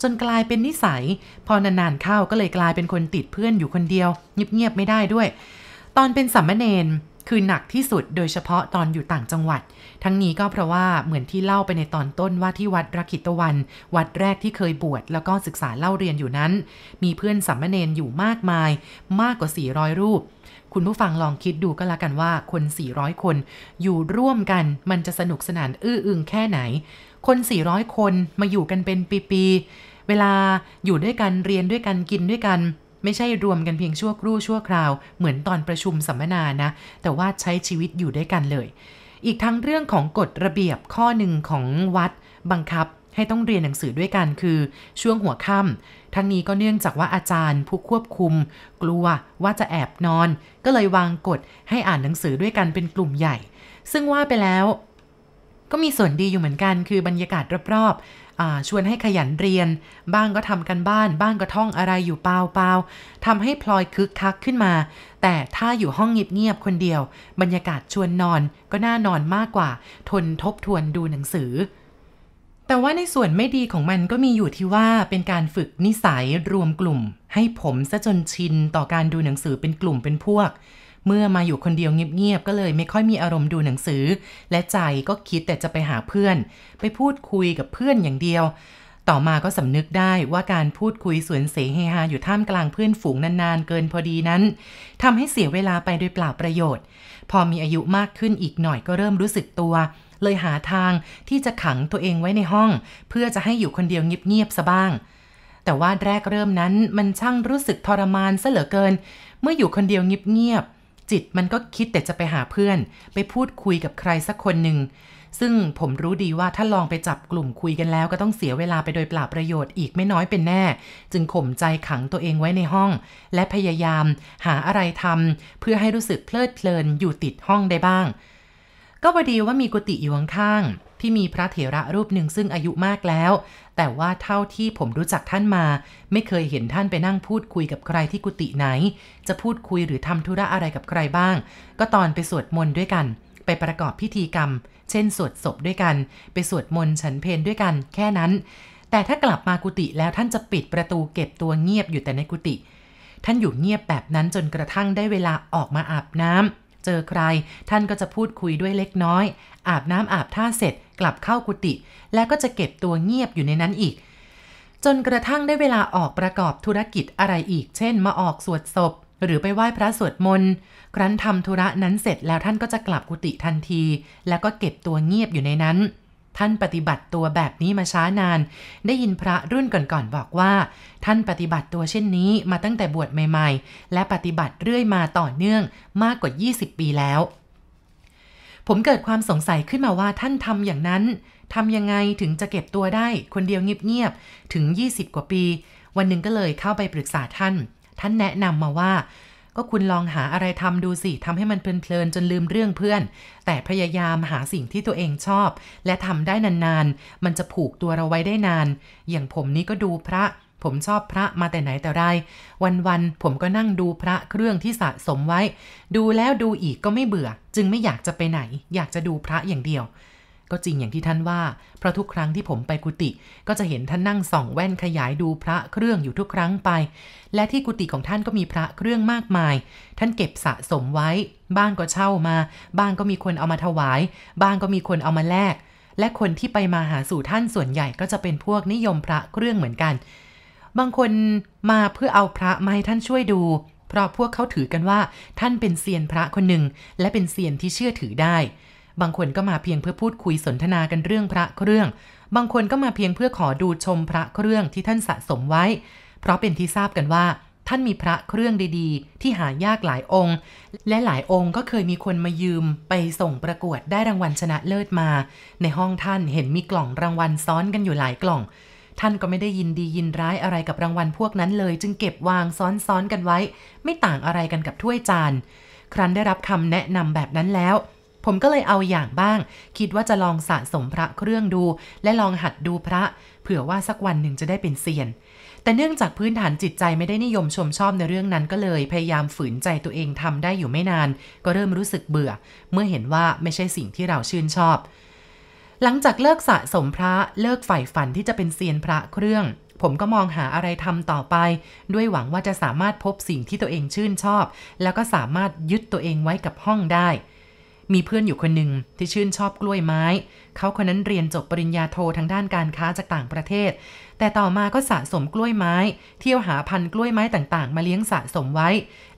จนกลายเป็นนิสัย พอนานๆเข้าก็เลยกลายเป็นคนติดเพื่อนอยู่คนเดียวเงียบๆไม่ได้ด้วย ตอนเป็นสัมมเนนคือหนักที่สุดโดยเฉพาะตอนอยู่ต่างจังหวัดทั้งนี้ก็เพราะว่าเหมือนที่เล่าไปในตอนต้นว่าที่วัดรักิตวัน วัดแรกที่เคยบวชแล้วก็ศึกษาเล่าเรียนอยู่นั้น มีเพื่อนสัมมเนนอยู่มากมาย มากกว่า 400 รูป คุณผู้ฟังลองคิดดูก็แล้วกันว่าคน 400 คนอยู่ร่วมกันมันจะสนุกสนานอื้ออึงแค่ไหน คน 400 คนมาอยู่กันเป็นปี ๆ เวลาอยู่ด้วยกัน เรียนด้วยกันกินด้วยกัน ไม่ใช่รวมกันเพียงชั่วครู่ชั่วคราว เหมือนตอนประชุมสัมมนานะ แต่ว่าใช้ชีวิตอยู่ด้วยกันเลยอีกทั้งเรื่องของกฎระเบียบข้อหนึ่งของวัดบังคับให้ต้องเรียนหนังสือด้วยกันคือ ช่วงหัวค่ำทั้งนี้ก็เนื่องจากว่าอาจารย์ ผู้ควบคุมกลัวว่าจะแอบนอน ก็เลยวางกฎให้อ่านหนังสือด้วยกันเป็นกลุ่มใหญ่ ซึ่งว่าไปแล้ว ก็มีส่วนดีอยู่เหมือนกันคือบรรยากาศรอบชวนให้ขยันเรียน บ้างก็ทำกันบ้านบ้างก็ท่องอะไรอยู่เปล่าเปล่าทำให้พลอยคึกคักขึ้นมา แต่ถ้าอยู่ห้องเงียบๆคนเดียวบรรยากาศชวนนอนก็น่านอนมากกว่าทนทบทวนดูหนังสือ แต่ว่าในส่วนไม่ดีของมันก็มีอยู่ที่ว่าเป็นการฝึกนิสัยรวมกลุ่มให้ผมซะจนชินต่อการดูหนังสือเป็นกลุ่มเป็นพวกเมื่อมาอยู่คนเดียวเงียบๆก็เลยไม่ค่อยมีอารมณ์ดูหนังสือ และใจก็คิดแต่จะไปหาเพื่อน ไปพูดคุยกับเพื่อนอย่างเดียว ต่อมาก็สำนึกได้ว่าการพูดคุยสวนเสเฮฮาอยู่ท่ามกลางเพื่อนฝูงนานๆเกินพอดีนั้นทำให้เสียเวลาไปโดยเปล่าประโยชน์ พอมีอายุมากขึ้นอีกหน่อยก็เริ่มรู้สึกตัว เลยหาทางที่จะขังตัวเองไว้ในห้อง เพื่อจะให้อยู่คนเดียวเงียบๆซะบ้าง แต่ว่าแรกเริ่มนั้นมันช่างรู้สึกทรมานซะเหลือเกิน เมื่ออยู่คนเดียวเงียบๆจิต มันก็คิดแต่จะไปหาเพื่อน ไป พูดคุยกับใครสักคนหนึ่งซึ่งผมรู้ดีว่าถ้าลองไปจับกลุ่มคุยกันแล้ว ก็ต้องเสียเวลาไปโดยเปล่าประโยชน์อีกไม่น้อยเป็นแน่ จึง ข่ม ใจขังตัวเองไว้ในห้อง และพยายามหาอะไรทำเพื่อให้รู้สึกเพลิดเพลินอยู่ติดห้องได้บ้าง ก็พอดีว่ามีกุฏิอยู่ข้างที่มีพระเถระรูปหนึ่งซึ่งอายุมากแล้ว แต่ว่าเท่าที่ผมรู้จักท่านมา ไม่เคยเห็นท่านไปนั่งพูดคุยกับใครที่กุฏิไหน จะพูดคุยหรือทำธุระอะไรกับใครบ้าง ก็ตอนไปสวดมนต์ด้วยกัน ไปประกอบพิธีกรรม เช่นสวดศพด้วยกัน ไปสวดมนต์ฉันเพนด้วยกันแค่นั้น แต่ถ้ากลับมากุฏิแล้วท่านจะปิดประตูเก็บตัวเงียบอยู่แต่ในกุฏิ ท่านอยู่เงียบแบบนั้นจนกระทั่งได้เวลาออกมาอาบน้ำเจอใครท่านก็จะพูดคุยด้วยเล็กน้อย อาบน้ำอาบท่าเสร็จกลับเข้ากุฏิแล้วก็จะเก็บตัวเงียบอยู่ในนั้นอีก จนกระทั่งได้เวลาออกประกอบธุรกิจอะไรอีกเช่นมาออกสวดศพหรือไปไหว้พระสวดมนต์ครั้นทำธุระนั้นเสร็จแล้วท่านก็จะกลับกุฏิทันทีแล้วก็เก็บตัวเงียบอยู่ในนั้น ท่านปฏิบัติตัวแบบนี้มาช้านานได้ยินพระรุ่นก่อนๆบอกว่า ท่านปฏิบัติตัวเช่นนี้มาตั้งแต่บวชใหม่ๆ และปฏิบัติเรื่อยมาต่อเนื่องมากกว่า 20 ปีแล้วผมเกิดความสงสัยขึ้นมาว่าท่านทำอย่างนั้นทำยังไงถึงจะเก็บตัวได้ คนเดียวเงียบๆถึง 20 กว่าปี วันหนึ่งก็เลยเข้าไปปรึกษาท่าน ท่านแนะนำมาว่า ก็คุณลองหาอะไรทำดูสิทำให้มันเพลินๆจนลืมเรื่องเพื่อน แต่พยายามหาสิ่งที่ตัวเองชอบ และทำได้นานๆ มันจะผูกตัวเราไว้ได้นาน อย่างผมนี่ก็ดูพระผมชอบพระมาแต่ไหนแต่ไร วันๆผมก็นั่งดูพระเครื่องที่สะสมไว้ ดูแล้วดูอีกก็ไม่เบื่อ จึงไม่อยากจะไปไหน อยากจะดูพระอย่างเดียว ก็จริงอย่างที่ท่านว่า เพราะทุกครั้งที่ผมไปกุฏิ ก็จะเห็นท่านนั่งส่องแว่นขยายดูพระเครื่องอยู่ทุกครั้งไป และที่กุฏิของท่านก็มีพระเครื่องมากมาย ท่านเก็บสะสมไว้ บ้างก็เช่ามา บ้างก็มีคนเอามาถวาย บ้างก็มีคนเอามาแลก และคนที่ไปมาหาสู่ท่านส่วนใหญ่ก็จะเป็นพวกนิยมพระเครื่องเหมือนกันบางคนมาเพื่อเอาพระมาให้ท่านช่วยดู เพราะพวกเขาถือกันว่าท่านเป็นเซียนพระคนหนึ่ง และเป็นเซียนที่เชื่อถือได้ บางคนก็มาเพียงเพื่อพูดคุยสนทนากันเรื่องพระเครื่อง บางคนก็มาเพียงเพื่อขอดูชมพระเครื่องที่ท่านสะสมไว้ เพราะเป็นที่ทราบกันว่าท่านมีพระเครื่องดีๆ ที่หายากหลายองค์ และหลายองค์ก็เคยมีคนมายืมไปส่งประกวดได้รางวัลชนะเลิศมา ในห้องท่านเห็นมีกล่องรางวัลซ้อนกันอยู่หลายกล่องท่านก็ไม่ได้ยินดียินร้ายอะไรกับรางวัลพวกนั้นเลย จึงเก็บวางซ้อนๆกันไว้ ไม่ต่างอะไรกันกับถ้วยจานครั้นได้รับคำแนะนำแบบนั้นแล้ว ผมก็เลยเอาอย่างบ้าง คิดว่าจะลองสะสมพระเครื่องดู และลองหัดดูพระ เผื่อว่าสักวันหนึ่งจะได้เป็นเซียน แต่เนื่องจากพื้นฐานจิตใจไม่ได้นิยมชมชอบในเรื่องนั้นก็เลย พยายามฝืนใจตัวเองทำได้อยู่ไม่นาน ก็เริ่มรู้สึกเบื่อ เมื่อเห็นว่าไม่ใช่สิ่งที่เราชื่นชอบหลังจากเลิกสะสมพระเลิกใฝ่ฝันที่จะเป็นเซียนพระเครื่อง ผมก็มองหาอะไรทำต่อไป ด้วยหวังว่าจะสามารถพบสิ่งที่ตัวเองชื่นชอบ แล้วก็สามารถยึดตัวเองไว้กับห้องได้ มีเพื่อนอยู่คนหนึ่งที่ชื่นชอบกล้วยไม้ เขาคนนั้นเรียนจบปริญญาโททางด้านการค้าจากต่างประเทศ แต่ต่อมาก็สะสมกล้วยไม้ เที่ยวหาพันกล้วยไม้ต่างๆ มาเลี้ยงสะสมไว้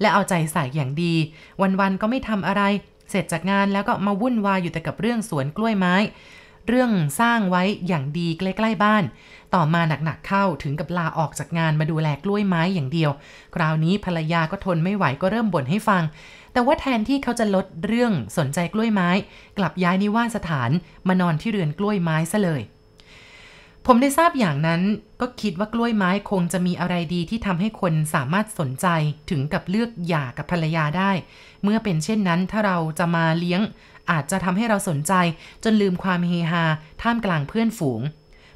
และเอาใจใส่อย่างดี วันๆก็ไม่ทำอะไร เสร็จจากงานแล้วก็มาวุ่นวายอยู่แต่กับเรื่องสวนกล้วยไม้เรื่องสร้างไว้อย่างดีใกล้ๆบ้าน ต่อมาหนักๆเข้าถึงกับลาออกจากงานมาดูแลกล้วยไม้อย่างเดียว คราวนี้ภรรยาก็ทนไม่ไหวก็เริ่มบ่นให้ฟัง แต่ว่าแทนที่เขาจะลดเรื่องสนใจกล้วยไม้ กลับย้ายนิวาสถานมานอนที่เรือนกล้วยไม้ซะเลย ผมได้ทราบอย่างนั้นก็คิดว่ากล้วยไม้คงจะมีอะไรดีที่ทำให้คนสามารถสนใจถึงกับเลือกหย่ากับภรรยาได้ เมื่อเป็นเช่นนั้นถ้าเราจะมาเลี้ยงอาจจะทำให้เราสนใจจนลืมความเฮฮาท่ามกลางเพื่อนฝูง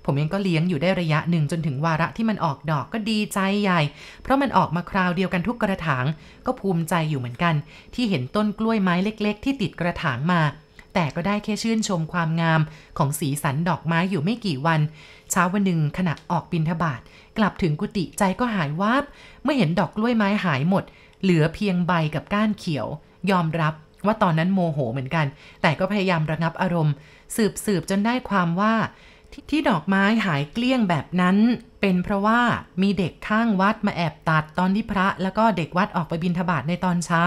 ผมเองก็เลี้ยงอยู่ได้ระยะหนึ่งจนถึงวาระที่มันออกดอกก็ดีใจใหญ่เพราะมันออกมาคราวเดียวกันทุกกระถางก็ภูมิใจอยู่เหมือนกัน ที่เห็นต้นกล้วยไม้เล็ก ๆ ที่ติดกระถางมา แต่ก็ได้แค่ชื่นชมความงาม ของสีสันดอกไม้อยู่ไม่กี่วัน เช้าวันหนึ่งขณะออกบินทบาทกลับถึงกุฏิใจก็หายวับเมื่อเห็นดอกกล้วยไม้หายหมด เหลือเพียงใบกับก้านเขียว ยอมรับว่าตอนนั้นโมโหเหมือนกัน แต่ก็พยายามระงับอารมณ์ สืบสืบจนได้ความว่าทที่ดอกไม้หายเกลี้ยงแบบนั้น เป็นเพราะว่ามีเด็กข้างวัดมาแอบตัดตอนที่พระ แล้วก็เด็กวัดออกไปบินทบาทในตอนเช้า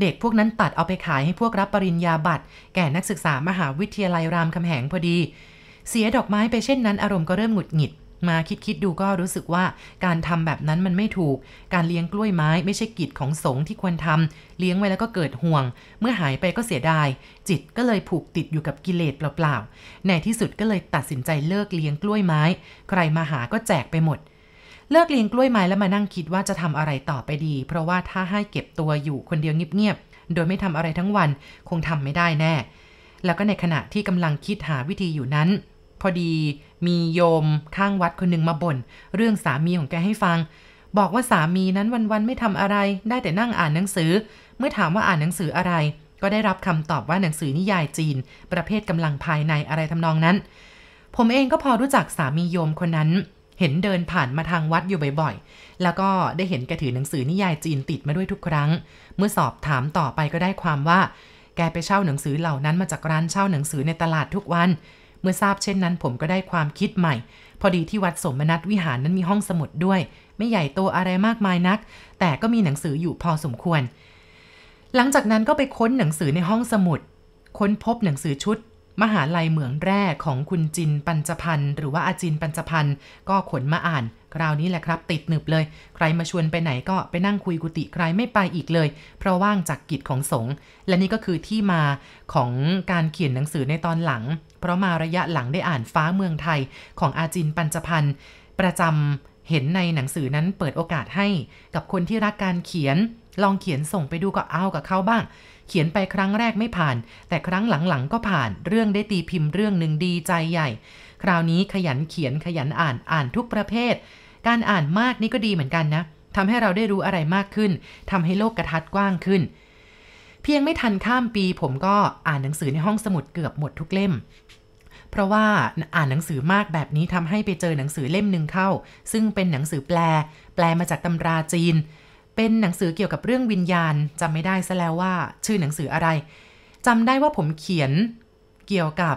เด็กพวกนั้นตัดเอาไปขายให้พวกรับปริญญาบัตร แก่นักศึกษามหาวิทยาลัยรามคำแหงพอดี เสียดอกไม้ไปเช่นนั้นอารมณ์ก็เริ่มหงุดหงิดมา คิดคิดดูก็รู้สึกว่า การทำแบบนั้นมันไม่ถูก การเลี้ยงกล้วยไม้ไม่ใช่กิจของสงฆ์ที่ควรทำ เลี้ยงไว้ แล้วก็เกิดห่วง เมื่อหายไปก็เสีย ดาย จิตก็เลยผูกติดอยู่กับกิเลสเปล่าๆในที่สุดก็เลยตัดสินใจเลิก เลี้ยงกล้วยไม้ ใครมาหาก็แจกไปหมด เลิกเลี้ยงกล้วยไม้แล้วมานั่งคิดว่าจะทำอะไรต่อไปดี เพราะว่าถ้าให้เก็บตัวอยู่คนเดียวเงียบๆโดยไม่ทำอะไรทั้งวันคงทำไม่ได้แน่ แล้วก็ในขณะที่กำลังคิดหาวิธีอยู่นั้น พอดีมีโยมข้างวัดคนหนึ่งมาบ่นเรื่องสามีของแกให้ฟัง บอกว่าสามีนั้นวันๆไม่ทำอะไรได้แต่นั่งอ่านหนังสือ เมื่อถามว่าอ่านหนังสืออะไร ก็ได้รับคำตอบว่าหนังสือนิยายจีน ประเภทกำลังภายในอะไรทำนองนั้น ผมเองก็พอรู้จักสามีโยมคนนั้น เห็นเดินผ่านมาทางวัดอยู่บ่อย ๆ แล้วก็ได้เห็นแกถือหนังสือนิยายจีนติดมาด้วยทุกครั้ง เมื่อสอบถามต่อไปก็ได้ความว่า แกไปเช่าหนังสือเหล่านั้นมาจากร้านเช่าหนังสือในตลาดทุกวันเมื่อทราบเช่นนั้น ผมก็ได้ความคิดใหม่ พอดีที่วัดสมนัตวิหารนั้นมีห้องสมุดด้วย ไม่ใหญ่โตอะไรมากมายนัก แต่ก็มีหนังสืออยู่พอสมควร หลังจากนั้นก็ไปค้นหนังสือในห้องสมุด ค้นพบหนังสือชุด มหาลัยเหมืองแร่ของคุณจินปัญจพันธ์หรือว่าอาจินปัญจพันธ์ก็ขนมาอ่านคราวนี้แหละครับติดหนึบเลย ใครมาชวนไปไหนก็ไปนั่งคุยกุฏิใครไม่ไปอีกเลย เพราะว่างจากกิจของสงฆ์และนี่ก็คือที่มาของการเขียนหนังสือในตอนหลัง เพราะมาระยะหลังได้อ่านฟ้าเมืองไทยของอาจินปัญจพันธ์ประจำเห็นในหนังสือนั้นเปิดโอกาสให้ กับคนที่รักการเขียนลองเขียนส่งไปดูก็เอากับเขาบ้าง เขียนไปครั้งแรกไม่ผ่าน แต่ครั้งหลังๆก็ผ่านเรื่องได้ตีพิมพ์เรื่องหนึ่งดีใจใหญ่ คราวนี้ขยันเขียนขยันอ่านอ่านทุกประเภทการอ่านมากนี่ก็ดีเหมือนกันนะ ทำให้เราได้รู้อะไรมากขึ้น ทำให้โลกกระทัดกว้างขึ้น เพียงไม่ทันข้ามปีผมก็อ่านหนังสือในห้องสมุดเกือบหมดทุกเล่ม เพราะว่าอ่านหนังสือมากแบบนี้ทำให้ไปเจอหนังสือเล่มหนึ่งเข้า ซึ่งเป็นหนังสือแปล แปลมาจากตำราจีน เป็นหนังสือเกี่ยวกับเรื่องวิญญาณจำไม่ได้ซะแล้วว่าชื่อหนังสืออะไรจำได้ว่าผมเขียน เกี่ยวกับ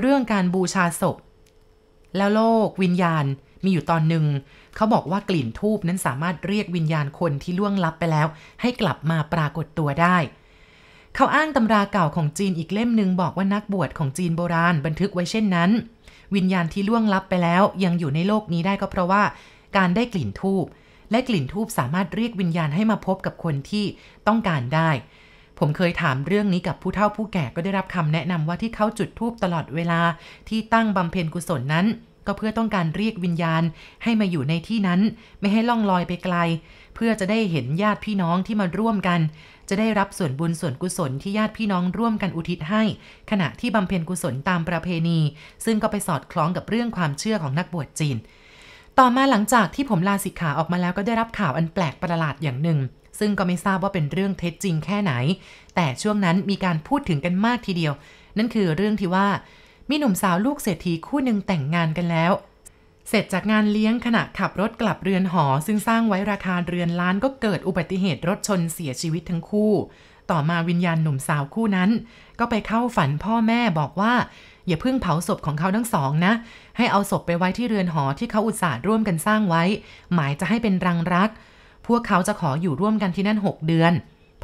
เรื่องการบูชาศพ แล้วโลก วิญญาณมีอยู่ตอนหนึ่งเขาบอกว่ากลิ่นทูบนั้นสามารถเรียกวิญญาณคนที่ล่วงลับไปแล้ว ให้กลับมาปรากฏตัวได้ เขาอ้างตำราเก่าของจีนอีกเล่มหนึ่งบอกว่านักบวชของจีนโบราณบันทึกไว้เช่นนั้น วิญญาณที่ล่วงลับไปแล้วยังอยู่ในโลกนี้ได้ก็เพราะว่าการได้กลิ่นทูบและกลิ่นทูบสามารถเรียกวิญญาณให้มาพบกับคนที่ต้องการได้ ผมเคยถามเรื่องนี้กับผู้เฒ่าผู้แก่ก็ได้รับคำแนะนำว่าที่เขาจุดทูบตลอดเวลาที่ตั้งบำเพ็ญกุศลนั้นก็เพื่อต้องการเรียกวิญญาณให้มาอยู่ในที่นั้น ไม่ให้ล่องลอยไปไกล เพื่อจะได้เห็นญาติพี่น้องที่มาร่วมกัน จะได้รับส่วนบุญส่วนกุศลที่ญาติพี่น้องร่วมกันอุทิศให้ ขณะที่บำเพ็ญกุศลตามประเพณี ซึ่งก็ไปสอดคล้องกับเรื่องความเชื่อของนักบวชจีนต่อมาหลังจากที่ผมลาสิกขาออกมาแล้วก็ได้รับข่าวอันแปลกประหลาดอย่างหนึ่ง ซึ่งก็ไม่ทราบว่าเป็นเรื่องเท็จจริงแค่ไหน แต่ช่วงนั้นมีการพูดถึงกันมากทีเดียว นั่นคือเรื่องที่ว่ามีหนุ่มสาวลูกเศรษฐีคู่หนึ่งแต่งงานกันแล้ว เสร็จจากงานเลี้ยงขณะขับรถกลับเรือนหอ ซึ่งสร้างไว้ราคาเรือนล้านก็เกิดอุบัติเหตุรถชนเสียชีวิตทั้งคู่ ต่อมาวิญญาณหนุ่มสาวคู่นั้น ก็ไปเข้าฝันพ่อแม่บอกว่า อย่าเพิ่งเผาศพของเขาทั้งสองนะ ให้เอาศพไปไว้ที่เรือนหอที่เขาอุตส่าห์ร่วมกันสร้างไว้ หมายจะให้เป็นรังรัก พวกเขาจะขออยู่ร่วมกันที่นั่น 6 เดือน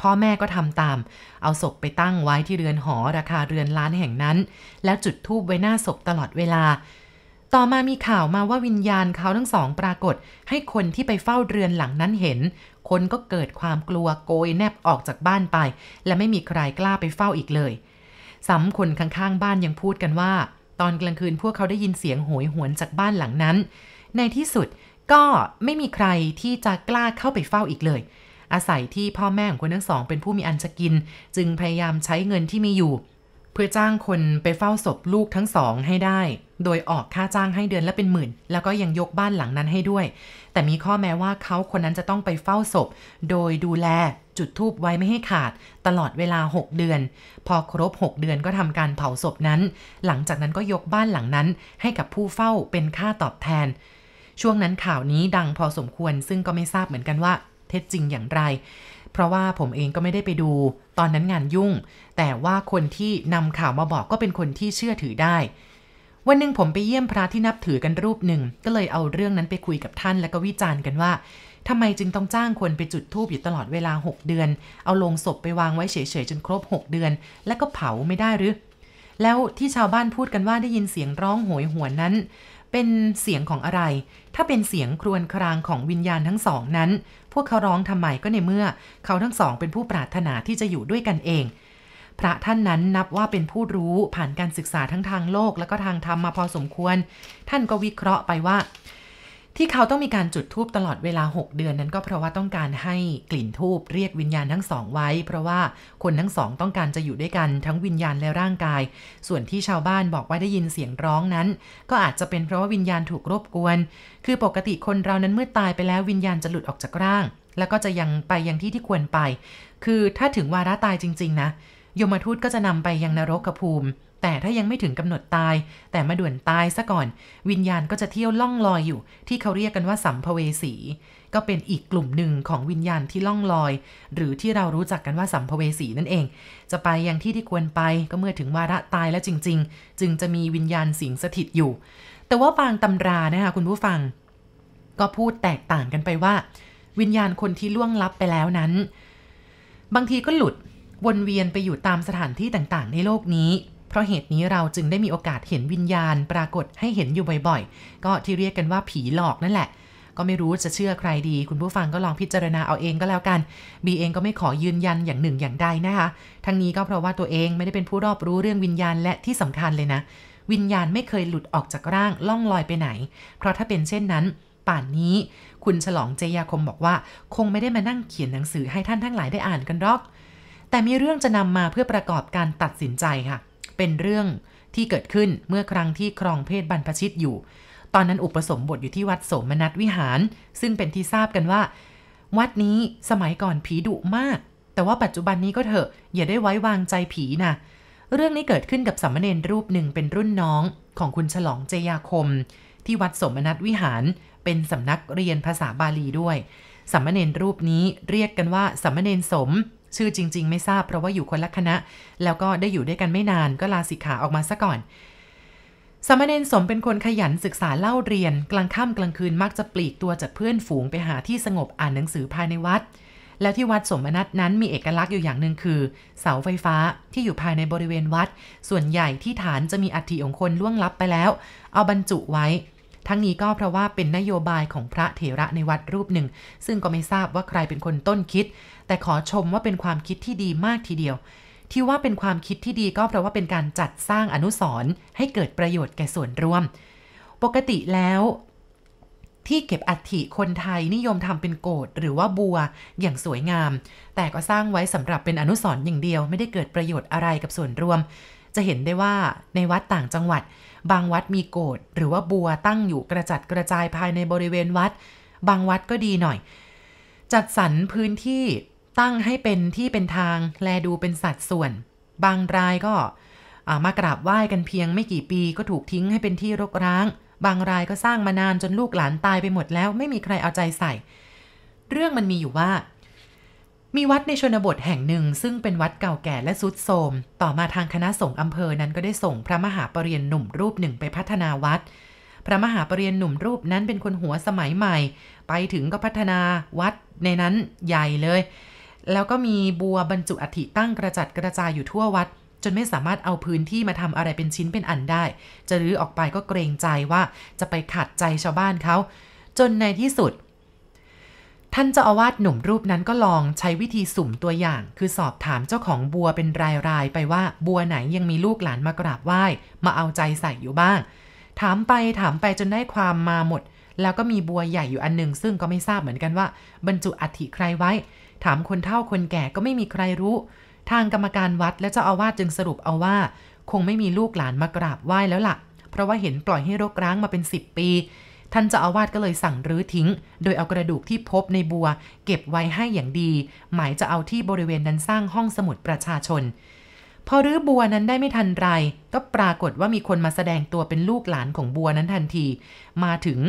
พ่อแม่ก็ทำตาม เอาศพไปตั้งไว้ที่เรือนหอ ราคาเรือนล้านแห่งนั้น แล้วจุดธูปไว้หน้าศพตลอดเวลา ต่อมามีข่าวมาว่าวิญญาณเขาทั้งสองปรากฏ ให้คนที่ไปเฝ้าเรือนหลังนั้นเห็น คนก็เกิดความกลัวโกยแนบออกจากบ้านไป และไม่มีใครกล้าไปเฝ้าอีกเลยสำคนข้างๆ บ้านยังพูดกันว่า ตอนกลางคืนพวกเขาได้ยินเสียงโหยหวนจากบ้านหลังนั้น ในที่สุดก็ไม่มีใครที่จะกล้าเข้าไปเฝ้าอีกเลยอาศัยที่พ่อแม่ของคนทั้งสองเป็นผู้มีอันจะกิน จึงพยายามใช้เงินที่มีอยู่ เพื่อจ้างคนไปเฝ้าศพลูกทั้งสองให้ได้ โดยออกค่าจ้างให้เดือนละเป็นหมื่นแล้วก็ยังยกบ้านหลังนั้นให้ด้วย แต่มีข้อแม้ว่าเขาคนนั้นจะต้องไปเฝ้าศพโดยดูแลจุดทูบไว้ไม่ให้ขาด ตลอดเวลา 6 เดือน พอครบ 6 เดือนก็ทำการเผาศพนั้น หลังจากนั้นก็ยกบ้านหลังนั้น ให้กับผู้เฝ้าเป็นค่าตอบแทน ช่วงนั้นข่าวนี้ดังพอสมควรซึ่งก็ไม่ทราบเหมือนกันว่าท็จจริงอย่างไร เพราะว่าผมเองก็ไม่ได้ไปดู ตอนนั้นงานยุ่ง แต่ว่าคนที่นำข่าวมาบอกก็เป็นคนที่เชื่อถือได้ วันหนึ่งผมไปเยี่ยมพระที่นับถือกันรูปหนึ่ง ก็เลยเอาเรื่องนั้นไปคุยกับท่านแล้วก็วิจารณ์กันว่า ทำไมจึงต้องจ้างคนไปจุดธูปอยู่ตลอดเวลา 6 เดือน เอาลงศพไปวางไว้เฉยๆจนครบ 6 เดือน แล้วก็เผาไม่ได้หรือ แล้วที่ชาวบ้านพูดกันว่าได้ยินเสียงร้องโหยหวนนั้นเป็นเสียงของอะไร ถ้าเป็นเสียงครวญครางของวิญญาณทั้งสองนั้น พวกเขาร้องทำไมก็ในเมื่อ เขาทั้งสองเป็นผู้ปรารถนาที่จะอยู่ด้วยกันเอง พระท่านนั้นนับว่าเป็นผู้รู้ผ่านการศึกษาทั้งทางโลกและก็ทางธรรมมาพอสมควร ท่านก็วิเคราะห์ไปว่าที่เขาต้องมีการจุดทูบตลอดเวลา 6 เดือนนั้นก็เพราะว่าต้องการให้กลิ่นทูบเรียกวิญญาณทั้งสองไว้ เพราะว่าคนทั้งสองต้องการจะอยู่ด้วยกันทั้งวิญญาณและร่างกาย ส่วนที่ชาวบ้านบอกว่าได้ยินเสียงร้องนั้น ก็อาจจะเป็นเพราะว่าวิญญาณถูกรบกวน คือปกติคนเรานั้นเมื่อตายไปแล้ววิญญาณจะหลุดออกจากร่าง แล้วก็จะยังไปยังที่ที่ควรไป คือถ้าถึงวาระตายจริง ๆ นะยมทูตก็จะนำไปยังนรกภูมิ แต่ถ้ายังไม่ถึงกำหนดตาย แต่มาด่วนตายซะก่อน วิญญาณก็จะเที่ยวล่องลอยอยู่ ที่เขาเรียกกันว่าสัมภเวสี ก็เป็นอีกกลุ่มหนึ่งของวิญญาณที่ล่องลอย หรือที่เรารู้จักกันว่าสัมภเวสีนั่นเอง จะไป ยังที่ที่ควรไปก็เมื่อถึงวาระตายแล้วจริงๆ จึงจะมีวิญญาณสิงสถิตอยู่ แต่ว่าบางตำรานะคะคุณผู้ฟัง ก็พูดแตกต่างกันไปว่า วิญญาณคนที่ล่วงลับไปแล้วนั้น บางทีก็หลุดวนเวียนไปอยู่ตามสถานที่ต่างๆ ในโลกนี้ เพราะเหตุนี้เราจึงได้มีโอกาสเห็นวิญญาณ ปรากฏให้เห็นอยู่บ่อย ๆ ก็ที่เรียกกันว่าผีหลอกนั่นแหละ ก็ไม่รู้จะเชื่อใครดี คุณผู้ฟังก็ลองพิจารณาเอาเองก็แล้วกัน บีเองก็ไม่ขอยืนยันอย่างหนึ่งอย่างใดนะคะ ทั้งนี้ก็เพราะว่าตัวเองไม่ได้เป็นผู้รอบรู้เรื่องวิญญาณและที่สำคัญเลยนะ วิญญาณไม่เคยหลุดออกจากร่างล่องลอยไปไหน เพราะถ้าเป็นเช่นนั้น ป่านนี้ คุณฉลองเจยาคมบอกว่าคงไม่ได้มานั่งเขียนหนังสือให้ท่านทั้งหลายได้อ่านกันหรอกแต่มีเรื่องจะนำมาเพื่อประกอบการตัดสินใจค่ะ เป็นเรื่องที่เกิดขึ้นเมื่อครั้งที่ครองเพศบรรพชิตอยู่ ตอนนั้นอุปสมบทอยู่ที่วัดโสมนัสวิหาร ซึ่งเป็นที่ทราบกันว่าวัดนี้สมัยก่อนผีดุมาก แต่ว่าปัจจุบันนี้ก็เถอะ อย่าได้ไว้วางใจผีนะ เรื่องนี้เกิดขึ้นกับสัมเนรรูปหนึ่งเป็นรุ่นน้องของคุณฉลองเจยาคม ที่วัดสมนัตวิหารเป็นสำนักเรียนภาษาบาลีด้วยสัมเนรรูปนี้เรียกกันว่าสัมมเนรสมชื่อจริงๆไม่ทราบเพราะว่าอยู่คนละคณะ แล้วก็ได้อยู่ด้วยกันไม่นานก็ลาสิกขาออกมาซะก่อน สมณเณรสมเป็นคนขยันศึกษาเล่าเรียน กลางค่ำกลางคืนมักจะปลีกตัวจากเพื่อนฝูงไปหาที่สงบอ่านหนังสือภายในวัด แล้วที่วัดสมนัตนั้นมีเอกลักษณ์อยู่อย่างหนึ่งคือ เสาไฟฟ้าที่อยู่ภายในบริเวณวัด ส่วนใหญ่ที่ฐานจะมีอัฐิของคนล่วงลับไปแล้ว เอาบรรจุไว้ทั้งนี้ก็เพราะว่าเป็นนโยบายของพระเถระในวัดรูปหนึ่ง ซึ่งก็ไม่ทราบว่าใครเป็นคนต้นคิด แต่ขอชมว่าเป็นความคิดที่ดีมากทีเดียว ที่ว่าเป็นความคิดที่ดีก็เพราะว่าเป็นการจัดสร้างอนุสรณ์ให้เกิดประโยชน์แก่ส่วนรวม ปกติแล้วที่เก็บอัฐิคนไทยนิยมทำเป็นโกดหรือว่าบัวอย่างสวยงาม แต่ก็สร้างไว้สำหรับเป็นอนุสรณ์อย่างเดียว ไม่ได้เกิดประโยชน์อะไรกับส่วนรวม จะเห็นได้ว่าในวัดต่างจังหวัดบางวัดมีโกดหรือว่าบัวตั้งอยู่กระจัดกระจายภายในบริเวณวัด บางวัดก็ดีหน่อย จัดสรรพื้นที่ตั้งให้เป็นที่เป็นทางแลดูเป็นสัด ส่วน บางรายก็มา กราบไหว้กันเพียงไม่กี่ปีก็ถูกทิ้งให้เป็นที่รกร้าง บางรายก็สร้างมานานจนลูกหลานตายไปหมด แล้วไม่มีใครเอาใจใส่ เรื่องมันมีอยู่ว่ามีวัดในชนบทแห่งหนึ่ง ซึ่งเป็นวัดเก่าแก่และซุดโทมต่อมาทางคณะสงฆ์อำเภอนั้น ก็ได้ส่งพระมหาปรริยนหนุ่มรูปหนึ่งไปพัฒนาวัด พระมหาปรริยนหนุ่มรูปนั้นเป็นคนหัวสมัยใหม่ ไปถึงก็พัฒนาวัดในนั้นใหญ่เลย แล้วก็มีบัวบรรจุอธิตั้งกระจัดกระจายอยู่ทั่ววัด จนไม่สามารถเอาพื้นที่มาทำอะไรเป็นชิ้นเป็นอันได้ จะรื้อออกไปก็เกรงใจว่าจะไปขัดใจชาวบ้านเขาจนในที่สุดท่านเจ้าอาวาสหนุ่มรูปนั้นก็ลองใช้วิธีสุ่มตัวอย่าง คือสอบถามเจ้าของบัวเป็นรายๆไปว่าบัวไหนยังมีลูกหลานมากราบไหว้ มาเอาใจใส่อยู่บ้าง ถามไปถามไปจนได้ความมาหมด แล้วก็มีบัวใหญ่อยู่อันหนึ่งซึ่งก็ไม่ทราบเหมือนกันว่า บรรจุอัฐิใครไว้ ถามคนเฒ่าคนแก่ก็ไม่มีใครรู้ ทางกรรมการวัดและเจ้าอาวาสจึงสรุปเอาว่า คงไม่มีลูกหลานมากราบไหว้แล้วละ่ะ เพราะว่าเห็นปล่อยให้รกร้างมาเป็นสิบปีท่านเจ้าอาวาสก็เลยสั่งรื้อทิ้ง โดยเอากระดูกที่พบในบัว เก็บไว้ให้อย่างดี หมายจะเอาที่บริเวณนั้นสร้างห้องสมุดประชาชน พอรื้อบัวนั้นได้ไม่ทันไร ก็ปรากฏว่ามีคนมาแสดงตัวเป็นลูกหลานของบัวนั้นทันที มาถึง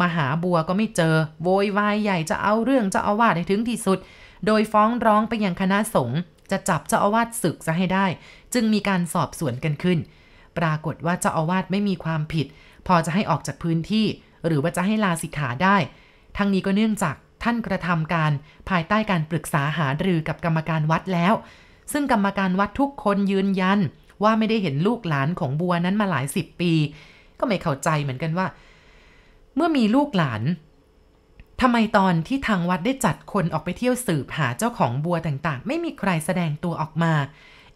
มาหาบัวก็ไม่เจอ โวยวายใหญ่จะเอาเรื่องเจ้าอาวาสให้ถึงที่สุด โดยฟ้องร้องไปยังคณะสงฆ์จะจับเจ้าอาวาสศึกซะให้ได้ จึงมีการสอบสวนกันขึ้น ปรากฏว่าเจ้าอาวาสไม่มีความผิด พอจะให้ออกจากพื้นที่หรือว่าจะให้ลาสิกขาได้ ทั้งนี้ก็เนื่องจากท่านกระทำการภายใต้การปรึกษาหารือกับกรรมการวัดแล้ว ซึ่งกรรมการวัดทุกคนยืนยัน ว่าไม่ได้เห็นลูกหลานของบัวนั้นมาหลายสิบปี ก็ไม่เข้าใจเหมือนกันว่า เมื่อมีลูกหลานทำไมตอนที่ทางวัดได้จัดคนออกไปเที่ยวสืบหาเจ้าของบัวต่างๆ ไม่มีใครแสดงตัวออกมา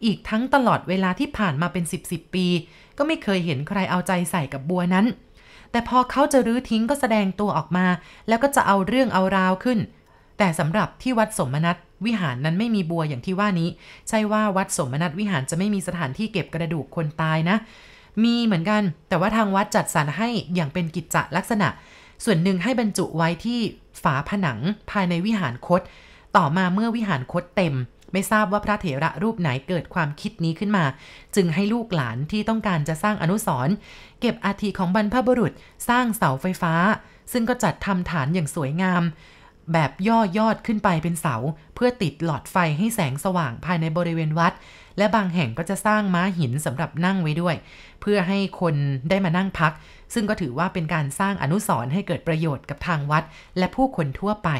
อีกทั้งตลอดเวลาที่ผ่านมาเป็น 10บสปี ก็ไม่เคยเห็นใครเอาใจใส่กับบัวนั้นแต่พอเขาจะรื้อทิ้งก็แสดงตัวออกมา แล้วก็จะเอาเรื่องเอาราวขึ้น แต่สำหรับที่วัดสมนัตวิหารนั้นไม่มีบัวอย่างที่ว่านี้ ใช่ว่าวัดสมนัตวิหารจะไม่มีสถานที่เก็บกระดูกคนตายนะ มีเหมือนกันแต่ว่าทางวัดจัดสรรให้อย่างเป็นกิจจลักษณะ ส่วนหนึ่งให้บรรจุไว้ที่ฝาผนังภายในวิหารคตต่อมาเมื่อวิหารคตเต็มไม่ทราบว่าพระเถระรูปไหนเกิดความคิดนี้ขึ้นมา จึงให้ลูกหลานที่ต้องการจะสร้างอนุสรณ์เก็บอาธิของบรรพบุรุษสร้างเสาไฟฟ้า ซึ่งก็จัดทำฐานอย่างสวยงาม แบบย่อ ยอดขึ้นไปเป็นเสา เพื่อติดหลอดไฟให้แสงสว่างภายในบริเวณวัด และบางแห่งก็จะสร้างม้าหินสำหรับนั่งไว้ด้วย เพื่อให้คนได้มานั่งพัก ซึ่งก็ถือว่าเป็นการสร้างอนุสรณ์ให้เกิดประโยชน์กับทางวัด และผู้คนทั่วไป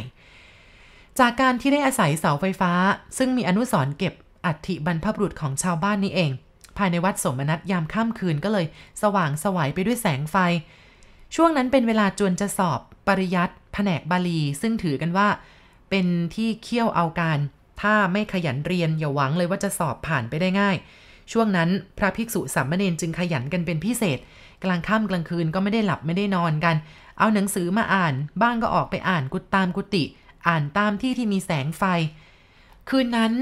จากการที่ได้อาศัยเสาไฟฟ้า ซึ่งมีอนุสร์เก็บอัฐิบรรพบุรุษของชาวบ้านนี้เอง ภายในวัดสมนัตยามค่ำคืนก็เลยสว่างสวัยไปด้วยแสงไฟ ช่วงนั้นเป็นเวลาจวนจะสอบปริยัติแผนกบาลี ซึ่งถือกันว่าเป็นที่เคี่ยวเอาการ ถ้าไม่ขยันเรียนอย่าหวังเลยว่าจะสอบผ่านไปได้ง่าย ช่วงนั้นพระภิกษุสามเณรจึงขยันกันเป็นพิเศษ กลางค่ำกลางคืนก็ไม่ได้หลับไม่ได้นอนกัน เอาหนังสือมาอ่านบ้างก็ออกไปอ่านกุตตามกุติอ่านตามที่ที่มีแสงไฟ คืนนั้น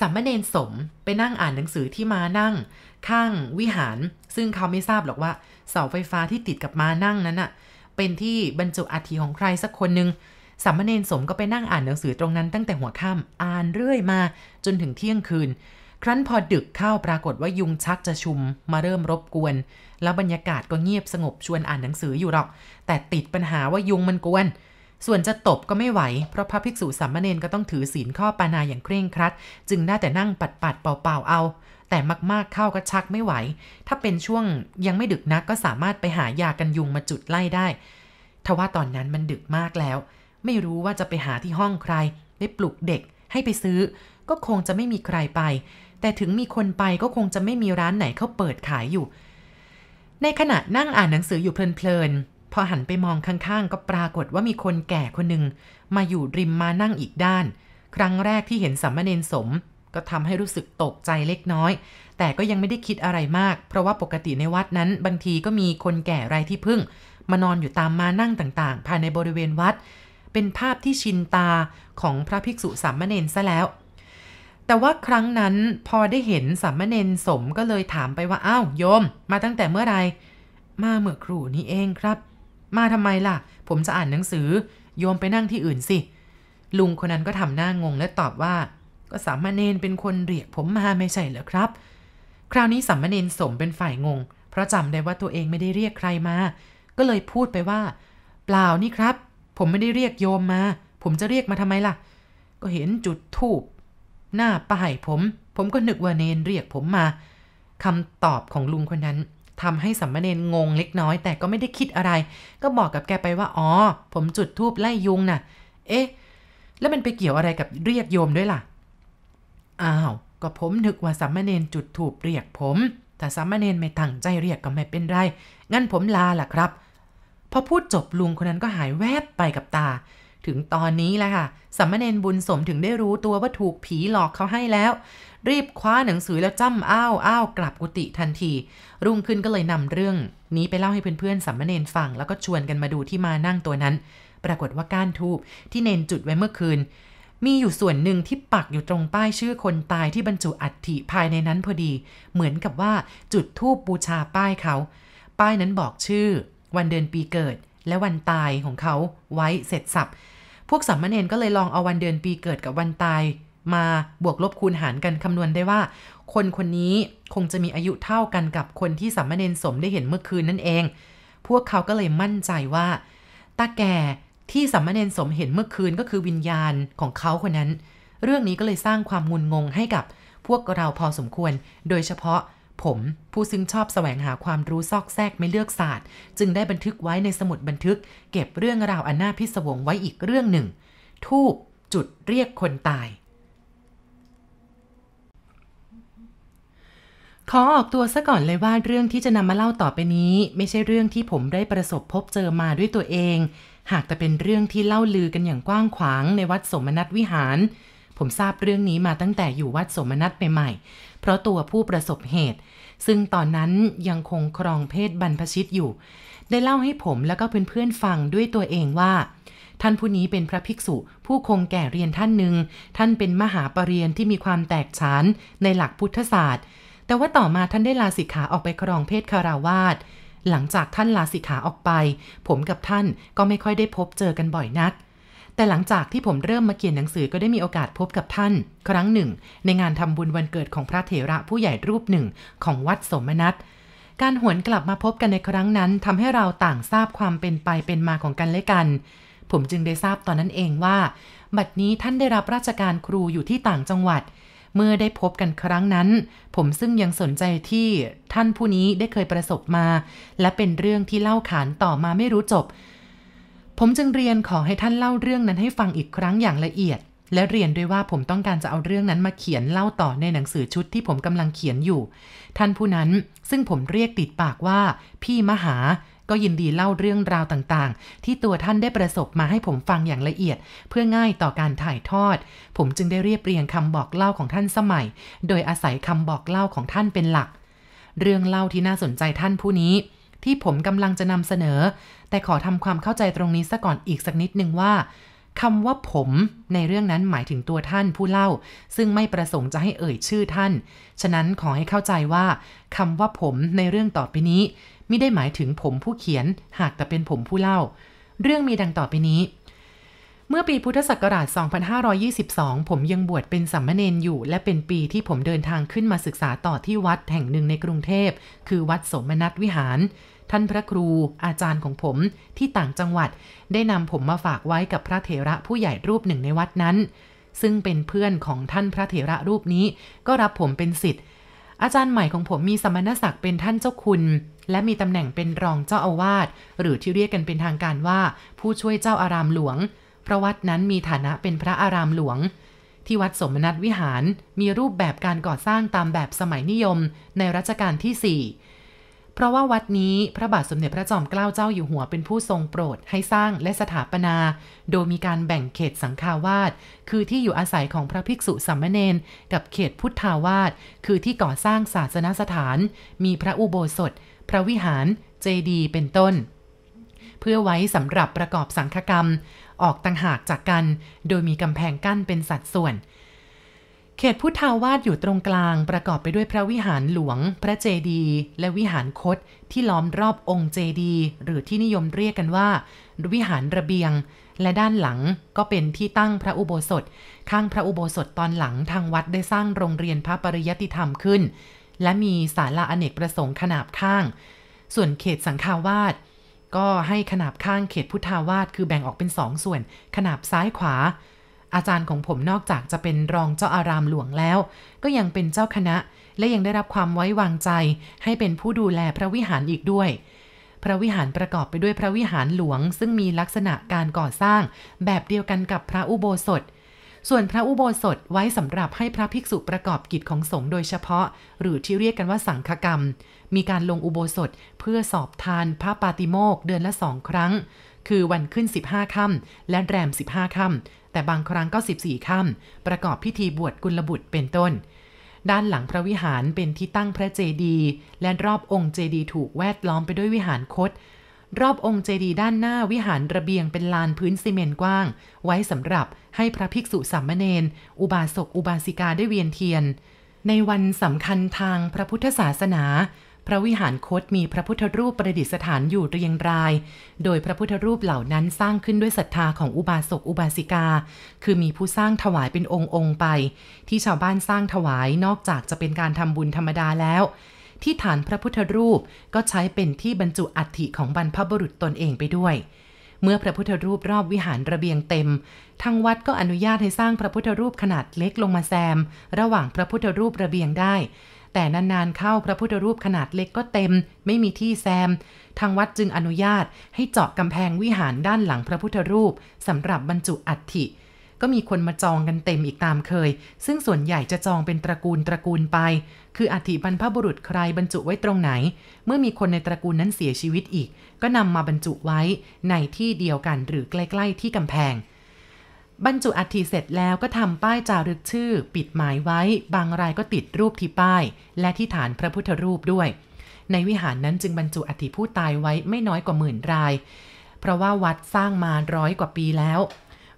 สามเณรสมไปนั่งอ่านหนังสือที่มานั่ง ข้างวิหารซึ่งเขาไม่ทราบหรอกว่า เสาไฟฟ้าที่ติดกับมานั่งนั้นอะเป็นที่บรรจุอัฐิของใครสักคนหนึ่งสามเณรสมก็ไปนั่งอ่านหนังสือตรงนั้น ตั้งแต่หัวค่ำอ่านเรื่อยมา จนถึงเที่ยงคืน ครั้นพอดึกเข้าปรากฏว่ายุงชักจะชุม มาเริ่มรบกวน แล้วบรรยากาศก็เงียบสงบชวนอ่านหนังสืออยู่หรอกแต่ติดปัญหาว่ายุงมันกวนส่วนจะตบก็ไม่ไหว เพราะพระภิกษุสามเณรก็ต้องถือศีลข้อปานาอย่างเคร่งครัด จึงได้แต่นั่งปัดปัด เป่าๆเอา แต่มากๆเข้าก็ชักไม่ไหว ถ้าเป็นช่วงยังไม่ดึกนักก็สามารถไปหายากันยุงมาจุดไล่ได้ ทว่าตอนนั้นมันดึกมากแล้ว ไม่รู้ว่าจะไปหาที่ห้องใคร ได้ปลุกเด็กให้ไปซื้อ ก็คงจะไม่มีใครไป แต่ถึงมีคนไปก็คงจะไม่มีร้านไหนเขาเปิดขายอยู่ ในขณะนั่งอ่านหนังสืออยู่เพลินๆพอหันไปมองข้างๆ ก็ปรากฏว่ามีคนแก่คนหนึ่งมาอยู่ริมมานั่งอีกด้าน ครั้งแรกที่เห็นสัมมเนนสม ก็ทำให้รู้สึกตกใจเล็กน้อย แต่ก็ยังไม่ได้คิดอะไรมาก เพราะว่าปกติในวัดนั้นบางทีก็มีคนแก่ไรที่พึ่งมานอนอยู่ตามมานั่งต่าง ๆ ภายในบริเวณวัด เป็นภาพที่ชินตาของพระภิกษุสัมมเนนซะแล้ว แต่ว่าครั้งนั้นพอได้เห็นสัมมเนนสมก็เลยถามไปว่าอ้าวโยมมาตั้งแต่เมื่อไรมาเมื่อครู่นี้เองครับมาทำไมล่ะ ผมจะอ่านหนังสือโยมไปนั่งที่อื่นสิ ลุงคนนั้นก็ทำหน้างงและตอบว่า ก็สามเณรเป็นคนเรียกผมมาไม่ใช่เหรอครับ คราวนี้สามเณรสมเป็นฝ่ายงงเพราะจำได้ว่าตัวเองไม่ได้เรียกใครมา ก็เลยพูดไปว่าเปล่านี่ครับ ผมไม่ได้เรียกโยมมาผมจะเรียกมาทำไมล่ะ ก็เห็นจุดทูบหน้าป้ายผม ผมก็นึกว่าเนนเรียกผมมาคำตอบของลุงคนนั้นทำให้สัมมาเนงง เล็กน้อย แต่ก็ไม่ได้คิดอะไร ก็บอกกับแก ไปว่าอ๋อ ผมจุดทูบไล่ยุงนะ่ะ เอ๊ะแล้วมันไปเกี่ยวอะไรกับเรียกโยมด้วยล่ะ อ้าวก็ผมนึกว่าสัมมาเนนจุดทูบเรียกผมแต่สัมมาเนนไม่ตั้งใจเรียกก็ไม่เป็นไร งั้นผมลาล่ะครับ พอพูดจบลุงคนนั้นก็หายแวบไปกับตา ถึงตอนนี้แหละค่ะสัมมาเนนบุญสมถึงได้รู้ตัวว่าถูกผีหลอกเขาให้แล้วรีบ คว้าหนังสือแล้ว จ้ำ อ้าวอ้าวกลับกุฏิทันที รุ่งขึ้น ก็เลย นำ เรื่อง นี้ไปเล่าให้ เพื่อนๆสัมมเนนฟังแล้วก็ชวนกันมาดูที่มานั่งตัวนั้น ปรากฏว่า ก้านทูบที่เนนจุดไว้เมื่อคืน มีอยู่ส่วนหนึ่งที่ปักอยู่ตรงป้ายชื่อคนตายที่บรรจุอัฐิภายในนั้นพอดี เหมือนกับว่าจุดทูบบูชาป้ายเขาป้ายนั้นบอกชื่อ วันเดือนปีเกิด และวันตายของเขาไว้เสร็จสับพวกสัมมเนนก็เลยลองเอาวันเดือนปีเกิดกับวันตายมาบวกลบคูณหารกันคำนวณได้ว่า คนคนนี้คงจะมีอายุเท่ากันกับคนที่สามเณรสมได้เห็นเมื่อคืนนั่นเอง พวกเขาก็เลยมั่นใจว่าตาแก่ที่สามเณรสมเห็นเมื่อคืนก็คือวิญญาณของเขาคนนั้น เรื่องนี้ก็เลยสร้างความงุนงงให้กับ พวกเราพอสมควร โดยเฉพาะ ผมผู้ซึ่งชอบแสวงหาความรู้ซอกแซกไม่เลือกศาสตร์ จึงได้บันทึกไว้ในสมุดบันทึกเก็บเรื่องราวอันน่าพิศวงไว้อีกเรื่องหนึ่งทูบจุดเรียกคนตายขอออกตัวซะก่อนเลยว่าเรื่องที่จะนำมาเล่าต่อไปนี้ ไม่ใช่เรื่องที่ผมได้ประสบพบเจอมาด้วยตัวเอง หากแต่เป็นเรื่องที่เล่าลือกันอย่างกว้างขวางในวัดสมนัตวิหาร ผมทราบเรื่องนี้มาตั้งแต่อยู่วัดสมนัตใหม่ เพราะตัวผู้ประสบเหตุ ซึ่งตอนนั้นยังคงครองเพศบรรพชิตอยู่ ได้เล่าให้ผมแล้วก็เพื่อนๆฟังด้วยตัวเองว่า ท่านผู้นี้เป็นพระภิกษุ ผู้คงแก่เรียนท่านหนึ่งท่านเป็นมหาปรริญญาที่มีความแตกฉานในหลักพุทธศาสตร์แต่ว่าต่อมาท่านได้ลาสิกขาออกไปครองเพศคาราวาส หลังจากท่านลาสิกขาออกไป ผมกับท่านก็ไม่ค่อยได้พบเจอกันบ่อยนัก แต่หลังจากที่ผมเริ่มมาเขียนหนังสือก็ได้มีโอกาสพบกับท่าน ครั้งหนึ่งในงานทำบุญวันเกิดของพระเถระผู้ใหญ่รูปหนึ่งของวัดสมนัตการหวนกลับมาพบกันในครั้งนั้นทำให้เราต่างทราบความเป็นไปเป็นมาของกันและกัน ผมจึงได้ทราบตอนนั้นเองว่าบัดนี้ท่านได้รับราชการครูอยู่ที่ต่างจังหวัดเมื่อได้พบกันครั้งนั้น ผมซึ่งยังสนใจที่ท่านผู้นี้ได้เคยประสบมา และเป็นเรื่องที่เล่าขานต่อมาไม่รู้จบ ผมจึงเรียนขอให้ท่านเล่าเรื่องนั้นให้ฟังอีกครั้งอย่างละเอียด และเรียนด้วยว่าผมต้องการจะเอาเรื่องนั้นมาเขียนเล่าต่อในหนังสือชุดที่ผมกำลังเขียนอยู่ ท่านผู้นั้นซึ่งผมเรียกติดปากว่าพี่มหาก็ยินดีเล่าเรื่องราวต่าง ๆ ที่ตัวท่านได้ประสบมาให้ผมฟังอย่างละเอียด เพื่อง่ายต่อการถ่ายทอด ผมจึงได้เรียบเรียงคำบอกเล่าของท่านสมัย โดยอาศัยคำบอกเล่าของท่านเป็นหลัก เรื่องเล่าที่น่าสนใจท่านผู้นี้ ที่ผมกำลังจะนำเสนอ แต่ขอทำความเข้าใจตรงนี้ซะก่อนอีกสักนิดหนึ่งว่าคำว่าผม ในเรื่องนั้นหมายถึงตัวท่านผู้เล่า ซึ่งไม่ประสงค์จะให้เอ่ยชื่อท่าน ฉะนั้นขอให้เข้าใจว่าคำว่าผมในเรื่องต่อไปนี้ไม่ได้หมายถึงผมผู้เขียน หากแต่เป็นผมผู้เล่า เรื่องมีดังต่อไปนี้ เมื่อปีพุทธศักราช 2522 ผมยังบวชเป็นสัมมเนนอยู่ และเป็นปีที่ผมเดินทางขึ้นมาศึกษาต่อที่วัดแห่งหนึ่งในกรุงเทพ คือวัดสมนัตวิหาร ท่านพระครู อาจารย์ของผมที่ต่างจังหวัดได้นำผมมาฝากไว้กับพระเถระผู้ใหญ่รูปหนึ่งในวัดนั้น ซึ่งเป็นเพื่อนของท่านพระเถระรูปนี้ ก็รับผมเป็นสิทธิ์อาจารย์ใหม่ของผมมีสมณศักดิ์เป็นท่านเจ้าคุณ และมีตำแหน่งเป็นรองเจ้าอาวาสหรือที่เรียกกันเป็นทางการว่าผู้ช่วยเจ้าอารามหลวงพระวัดนั้นมีฐานะเป็นพระอารามหลวง ที่วัดสมนัตวิหารมีรูปแบบการก่อสร้างตามแบบสมัยนิยมในรัชกาลที่ 4เพราะว่าวัดนี้พระบาทสมเด็จพระจอมเกล้าเจ้าอยู่หัวเป็นผู้ทรงโปรดให้สร้างและสถาปนา โดยมีการแบ่งเขตสังฆาวาส คือที่อยู่อาศัยของพระภิกษุสามเณรกับเขตพุทธาวาส คือที่ก่อสร้างศาสนสถาน มีพระอุโบสถ พระวิหาร เจดีย์เป็นต้น เพื่อไว้สำหรับประกอบสังฆกรรม ออกต่างหากจากกัน โดยมีกำแพงกั้นเป็นสัดส่วนเขตพุทธาวาสอยู่ตรงกลาง ประกอบไปด้วยพระวิหารหลวงพระเจดีย์และวิหารคตที่ล้อมรอบองค์เจดีย์หรือที่นิยมเรียกกันว่า วิหารระเบียงและด้านหลังก็เป็นที่ตั้งพระอุโบสถ ข้างพระอุโบสถตอนหลังทางวัดได้สร้างโรงเรียนพระปริยติธรรมขึ้น และมีศาลาอเนกประสงค์ขนาบข้าง ส่วนเขตสังฆาวาสก็ให้ขนาบข้างเขตพุทธาวาสคือแบ่งออกเป็นสองส่วน ขนาบซ้ายขวาอาจารย์ของผมนอกจากจะเป็นรองเจ้าอารามหลวงแล้ว ก็ยังเป็นเจ้าคณะและยังได้รับความไว้วางใจ ให้เป็นผู้ดูแลพระวิหารอีกด้วย พระวิหารประกอบไปด้วยพระวิหารหลวง ซึ่งมีลักษณะการก่อสร้าง แบบเดียวกันกับพระอุโบสถ ส่วนพระอุโบสถไว้สำหรับให้พระภิกษุประกอบกิจของสงฆ์โดยเฉพาะ หรือที่เรียกกันว่าสังฆกรรม มีการลงอุโบสถเพื่อสอบทาน พระปาติโมกเดือนละสองครั้ง คือวันขึ้น15ค่ำและแรม15ค่ำแต่บางครั้งก็14ค่ำประกอบพิธีบวชกุลบุตรเป็นต้น ด้านหลังพระวิหารเป็นที่ตั้งพระเจดีย์และรอบองค์เจดีย์ถูกแวดล้อมไปด้วยวิหารคตรอบองค์เจดีย์ด้านหน้าวิหารระเบียงเป็นลานพื้นซีเมนต์กว้าง ไว้สำหรับให้พระภิกษุสามเณรอุบาสกอุบาสิกาได้เวียนเทียน ในวันสำคัญทางพระพุทธศาสนาพระวิหารคตมีพระพุทธรูปประดิษฐานอยู่เรียงราย โดยพระพุทธรูปเหล่านั้นสร้างขึ้นด้วยศรัทธาของอุบาสกอุบาสิกา คือมีผู้สร้างถวายเป็นองค์องค์ไป ที่ชาวบ้านสร้างถวายนอกจากจะเป็นการทำบุญธรรมดาแล้ว ที่ฐานพระพุทธรูปก็ใช้เป็นที่บรรจุอัฐิของบรรพบุรุษตนเองไปด้วย เมื่อพระพุทธรูปรอบวิหารระเบียงเต็มทางวัดก็อนุญาตให้สร้างพระพุทธรูปขนาดเล็กลงมาแซม ระหว่างพระพุทธรูประเบียงได้แต่นานๆ เข้าพระพุทธรูปขนาดเล็กก็เต็มไม่มีที่แซมทางวัดจึงอนุญาตให้เจาะกำแพงวิหารด้านหลังพระพุทธรูปสำหรับบรรจุอัฐิก็มีคนมาจองกันเต็มอีกตามเคย ซึ่งส่วนใหญ่จะจองเป็นตระกูลตระกูลไป คืออัฐิบรรพบุรุษใครบรรจุไว้ตรงไหน เมื่อมีคนในตระกูลนั้นเสียชีวิตอีก ก็นำมาบรรจุไว้ในที่เดียวกันหรือใกล้ๆที่กำแพงบรรจุอัฐิเสร็จแล้วก็ทำป้ายจารึกชื่อ ปิดหมายไว้ บางรายก็ติดรูปที่ป้าย และที่ฐานพระพุทธรูปด้วย ในวิหารนั้นจึงบรรจุอัฐิผู้ตายไว้ไม่น้อยกว่าหมื่นราย เพราะว่าวัดสร้างมาร้อยกว่าปีแล้ว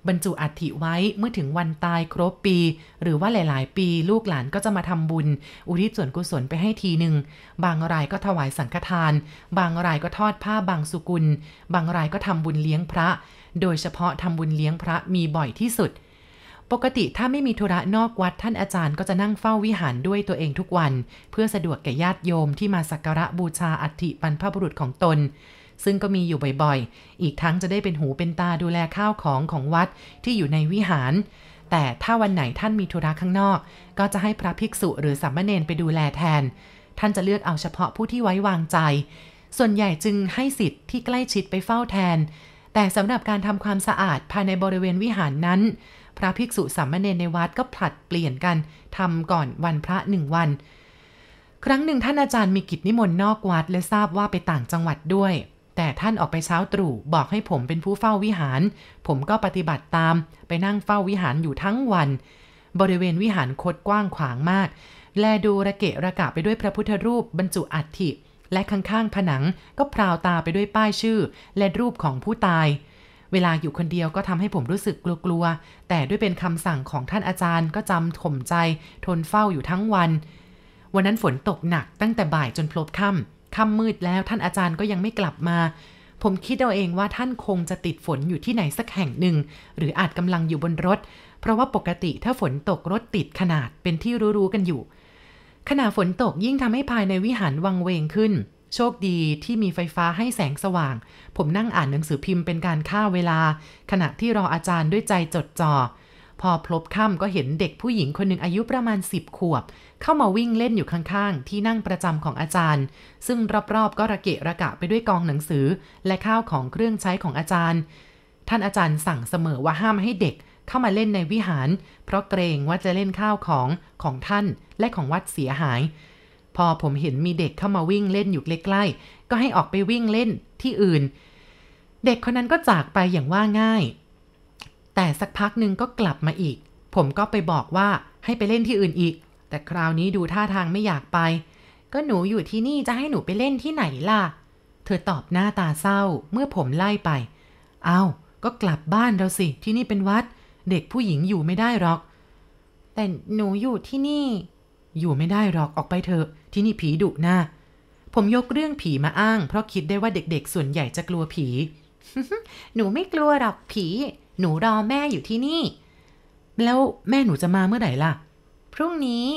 บรรจุอัฐิไว้เมื่อถึงวันตายครบปี หรือว่าหลาย ๆ ปีลูกหลานก็จะมาทำบุญอุทิศส่วนกุศลไปให้ทีหนึ่งบางรายก็ถวายสังฆทาน บางรายก็ทอดผ้าบางสุกุล บางรายก็ทำบุญเลี้ยงพระโดยเฉพาะทำบุญเลี้ยงพระมีบ่อยที่สุด ปกติถ้าไม่มีธุระนอกวัดท่านอาจารย์ก็จะนั่งเฝ้าวิหารด้วยตัวเองทุกวัน เพื่อสะดวกแก่ญาติโยมที่มาสักการะบูชาอัฐิบรรพบุรุษของตน ซึ่งก็มีอยู่บ่อยๆ อีกทั้งจะได้เป็นหูเป็นตาดูแลข้าวของของวัดที่อยู่ในวิหาร แต่ถ้าวันไหนท่านมีธุระข้างนอก ก็จะให้พระภิกษุหรือสามมเณรไปดูแลแทน ท่านจะเลือกเอาเฉพาะผู้ที่ไว้วางใจ ส่วนใหญ่จึงให้สิทธิ์ที่ใกล้ชิดไปเฝ้าแทนแต่สำหรับการทำความสะอาดภายในบริเวณวิหารนั้น พระภิกษุสามเณรในวัดก็ผลัดเปลี่ยนกันทำก่อนวันพระหนึ่งวัน ครั้งหนึ่งท่านอาจารย์มีกิจนิมนต์นอกวัดและทราบว่าไปต่างจังหวัดด้วย แต่ท่านออกไปเช้าตรู่บอกให้ผมเป็นผู้เฝ้าวิหาร ผมก็ปฏิบัติตามไปนั่งเฝ้าวิหารอยู่ทั้งวัน บริเวณวิหารคดกว้างขวางมาก แลดูระเกะระกะไปด้วยพระพุทธรูปบรรจุอัฐิและข้างๆผนังก็พราวตาไปด้วยป้ายชื่อ และรูปของผู้ตาย เวลาอยู่คนเดียวก็ทำให้ผมรู้สึกกลัวๆ แต่ด้วยเป็นคำสั่งของท่านอาจารย์ก็จำข่มใจ ทนเฝ้าอยู่ทั้งวัน วันนั้นฝนตกหนักตั้งแต่บ่ายจนพลบค่ำค่ำมืดแล้วท่านอาจารย์ก็ยังไม่กลับมา ผมคิดเอาเองว่าท่านคงจะติดฝนอยู่ที่ไหนสักแห่งหนึ่งหรืออาจกำลังอยู่บนรถ เพราะว่าปกติถ้าฝนตกรถติดขนาดเป็นที่รู้ๆกันอยู่ขณะฝนตกยิ่งทำให้ภายในวิหารวังเวงขึ้น โชคดีที่มีไฟฟ้าให้แสงสว่าง ผมนั่งอ่านหนังสือพิมพ์เป็นการฆ่าเวลา ขณะที่รออาจารย์ด้วยใจจดจ่อพอพลบค่ำก็เห็นเด็กผู้หญิงคนหนึ่งอายุประมาณ 10 ขวบ เข้ามาวิ่งเล่นอยู่ข้างๆ ที่นั่งประจำของอาจารย์ ซึ่งรอบๆก็ระเกะระกะไปด้วยกองหนังสือ และข้าวของเครื่องใช้ของอาจารย์ ท่านอาจารย์สั่งเสมอว่าห้ามให้เด็กเข้ามาเล่นในวิหาร เพราะเกรงว่าจะเล่นข้าวของของท่านและของวัดเสียหาย พอผมเห็นมีเด็กเข้ามาวิ่งเล่นอยู่ใกล้ๆก็ให้ออกไปวิ่งเล่นที่อื่น เด็กคนนั้นก็จากไปอย่างว่าง่าย แต่สักพักหนึ่งก็กลับมาอีก ผมก็ไปบอกว่าให้ไปเล่นที่อื่นอีก แต่คราวนี้ดูท่าทางไม่อยากไป ก็หนูอยู่ที่นี่จะให้หนูไปเล่นที่ไหนล่ะเธอตอบหน้าตาเศร้าเมื่อผมไล่ไป เอา้าก็กลับบ้านเราสิที่นี่เป็นวัดเด็กผู้หญิงอยู่ไม่ได้หรอก แต่หนูอยู่ที่นี่ อยู่ไม่ได้หรอก ออกไปเถอะ ที่นี่ผีดุนะ ผมยกเรื่องผีมาอ้าง เพราะคิดได้ว่าเด็กๆ ส่วนใหญ่จะกลัวผี หนูไม่กลัวหรอกผี หนูรอแม่อยู่ที่นี่ แล้วแม่หนูจะมาเมื่อไหร่ล่ะ พรุ่งนี้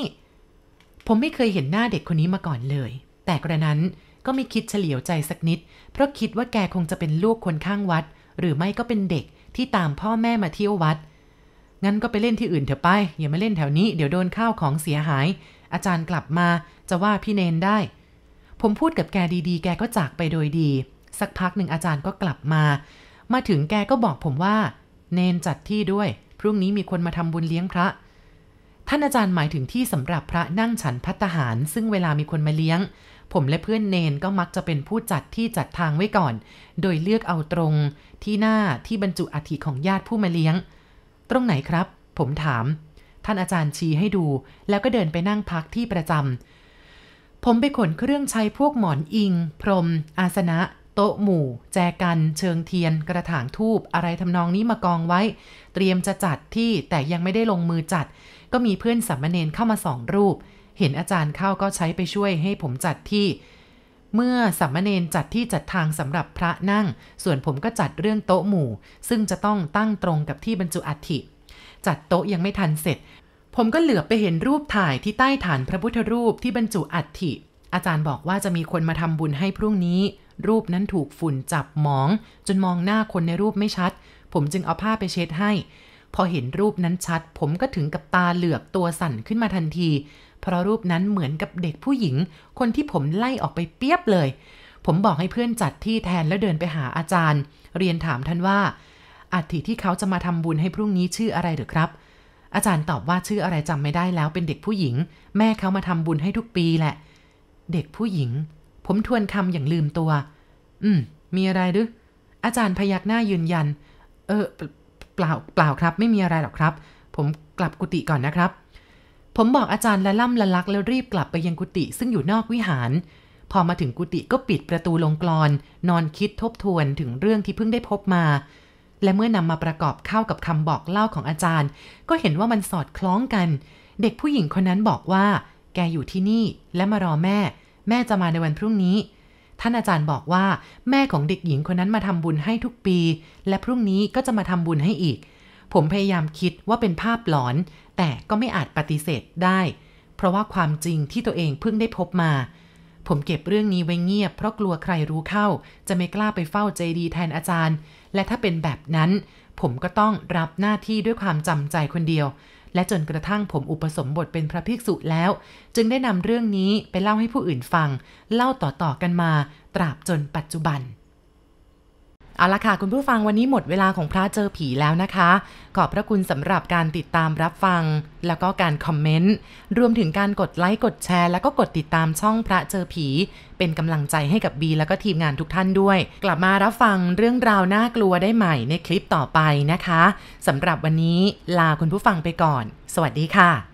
ผมไม่เคยเห็นหน้าเด็กคนนี้มาก่อนเลย แต่กระนั้นก็ไม่คิดเฉลียวใจสักนิด เพราะคิดว่าแกคงจะเป็นลูกคนข้างวัด หรือไม่ก็เป็นเด็กที่ตามพ่อแม่มาเที่ยววัดงั้นก็ไปเล่นที่อื่นเถอะไปอย่ามาเล่นแถวนี้ เดี๋ยวโดนข้าวของเสียหาย อาจารย์กลับมาจะว่าพี่เนนได้ ผมพูดกับแกดี ๆ แกก็จากไปโดยดี สักพักหนึ่งอาจารย์ก็กลับมา มาถึงแกก็บอกผมว่า เนนจัดที่ด้วย พรุ่งนี้มีคนมาทำบุญเลี้ยงพระท่านอาจารย์หมายถึงที่สำหรับพระนั่งฉันพัตหารซึ่งเวลามีคนมาเลี้ยง ผมและเพื่อนเนนก็มักจะเป็นผู้จัดที่จัดทางไว้ก่อน โดยเลือกเอาตรง ที่หน้าที่บรรจุอัฐิของญาติผู้มาเลี้ยงตรงไหนครับผมถาม ท่านอาจารย์ชี้ให้ดู แล้วก็เดินไปนั่งพักที่ประจำผมไปขนเครื่องใช้พวกหมอนอิง พรม อาสนะ โต๊ะหมู่ แจกัน เชิงเทียน กระถางทูบอะไรทำนองนี้มากองไว้ เตรียมจะจัดที่แต่ยังไม่ได้ลงมือจัด ก็มีเพื่อนสัมมเนนเข้ามาสองรูป เห็นอาจารย์เข้าก็ใช้ไปช่วยให้ผมจัดที่เมื่อสัมมาเนนจัดที่จัดทางสำหรับพระนั่ง ส่วนผมก็จัดเรื่องโต๊ะหมู่ ซึ่งจะต้องตั้งตรงกับที่บรรจุอัฐิจัดโต๊ะยังไม่ทันเสร็จ ผมก็เหลือไปเห็นรูปถ่ายที่ใต้ฐานพระพุทธรูปที่บรรจุอัฐิอาจารย์บอกว่าจะมีคนมาทำบุญให้พรุ่งนี้ รูปนั้นถูกฝุ่นจับหมอง จนมองหน้าคนในรูปไม่ชัด ผมจึงเอาผ้าไปเช็ดให้ พอเห็นรูปนั้นชัด ผมก็ถึงกับตาเหลือกตัวสั่นขึ้นมาทันทีเพราะรูปนั้นเหมือนกับเด็กผู้หญิง คนที่ผมไล่ออกไปเปียบเลย ผมบอกให้เพื่อนจัดที่แทนแล้วเดินไปหาอาจารย์ เรียนถามท่านว่าอัฐิที่เขาจะมาทำบุญให้พรุ่งนี้ชื่ออะไรหรือครับ อาจารย์ตอบว่าชื่ออะไรจำไม่ได้แล้วเป็นเด็กผู้หญิง แม่เขามาทำบุญให้ทุกปีแหละ เด็กผู้หญิง ผมทวนคำอย่างลืมตัว อืมมีอะไรหรืออาจารย์พยักหน้ายืนยัน เออ เปล่าเปล่าครับ ไม่มีอะไรหรอกครับ ผมกลับกุฏิก่อนนะครับผมบอกอาจารย์ละล่ำละลักแล้วรีบกลับไปยังกุฏิซึ่งอยู่นอกวิหาร พอมาถึงกุฏิก็ปิดประตูลงกรอนนอนคิดทบทวนถึงเรื่องที่เพิ่งได้พบมา และเมื่อนำมาประกอบเข้ากับคำบอกเล่าของอาจารย์ ก็เห็นว่ามันสอดคล้องกัน เด็กผู้หญิงคนนั้นบอกว่า แกอยู่ที่นี่และมารอแม่ แม่จะมาในวันพรุ่งนี้ ท่านอาจารย์บอกว่า แม่ของเด็กหญิงคนนั้นมาทำบุญให้ทุกปี และพรุ่งนี้ก็จะมาทำบุญให้อีกผมพยายามคิดว่าเป็นภาพหลอน แต่ก็ไม่อาจปฏิเสธได้ เพราะว่าความจริงที่ตัวเองเพิ่งได้พบมา ผมเก็บเรื่องนี้ไว้เงียบเพราะกลัวใครรู้เข้า จะไม่กล้าไปเฝ้าเจดีแทนอาจารย์ และถ้าเป็นแบบนั้น ผมก็ต้องรับหน้าที่ด้วยความจำใจคนเดียว และจนกระทั่งผมอุปสมบทเป็นพระภิกษุแล้ว จึงได้นำเรื่องนี้ไปเล่าให้ผู้อื่นฟัง เล่าต่อๆกันมา ตราบจนปัจจุบันเอาละค่ะคุณผู้ฟังวันนี้หมดเวลาของพระเจอผีแล้วนะคะขอบพระคุณสำหรับการติดตามรับฟัง แล้วก็การคอมเมนต์รวมถึงการกดไลค์กดแชร์แล้วก็กดติดตามช่องพระเจอผี เป็นกำลังใจให้กับบี แล้วก็ทีมงานทุกท่านด้วย กลับมารับฟังเรื่องราวน่ากลัวได้ใหม่ในคลิปต่อไปนะคะสำหรับวันนี้ลาคุณผู้ฟังไปก่อนสวัสดีค่ะ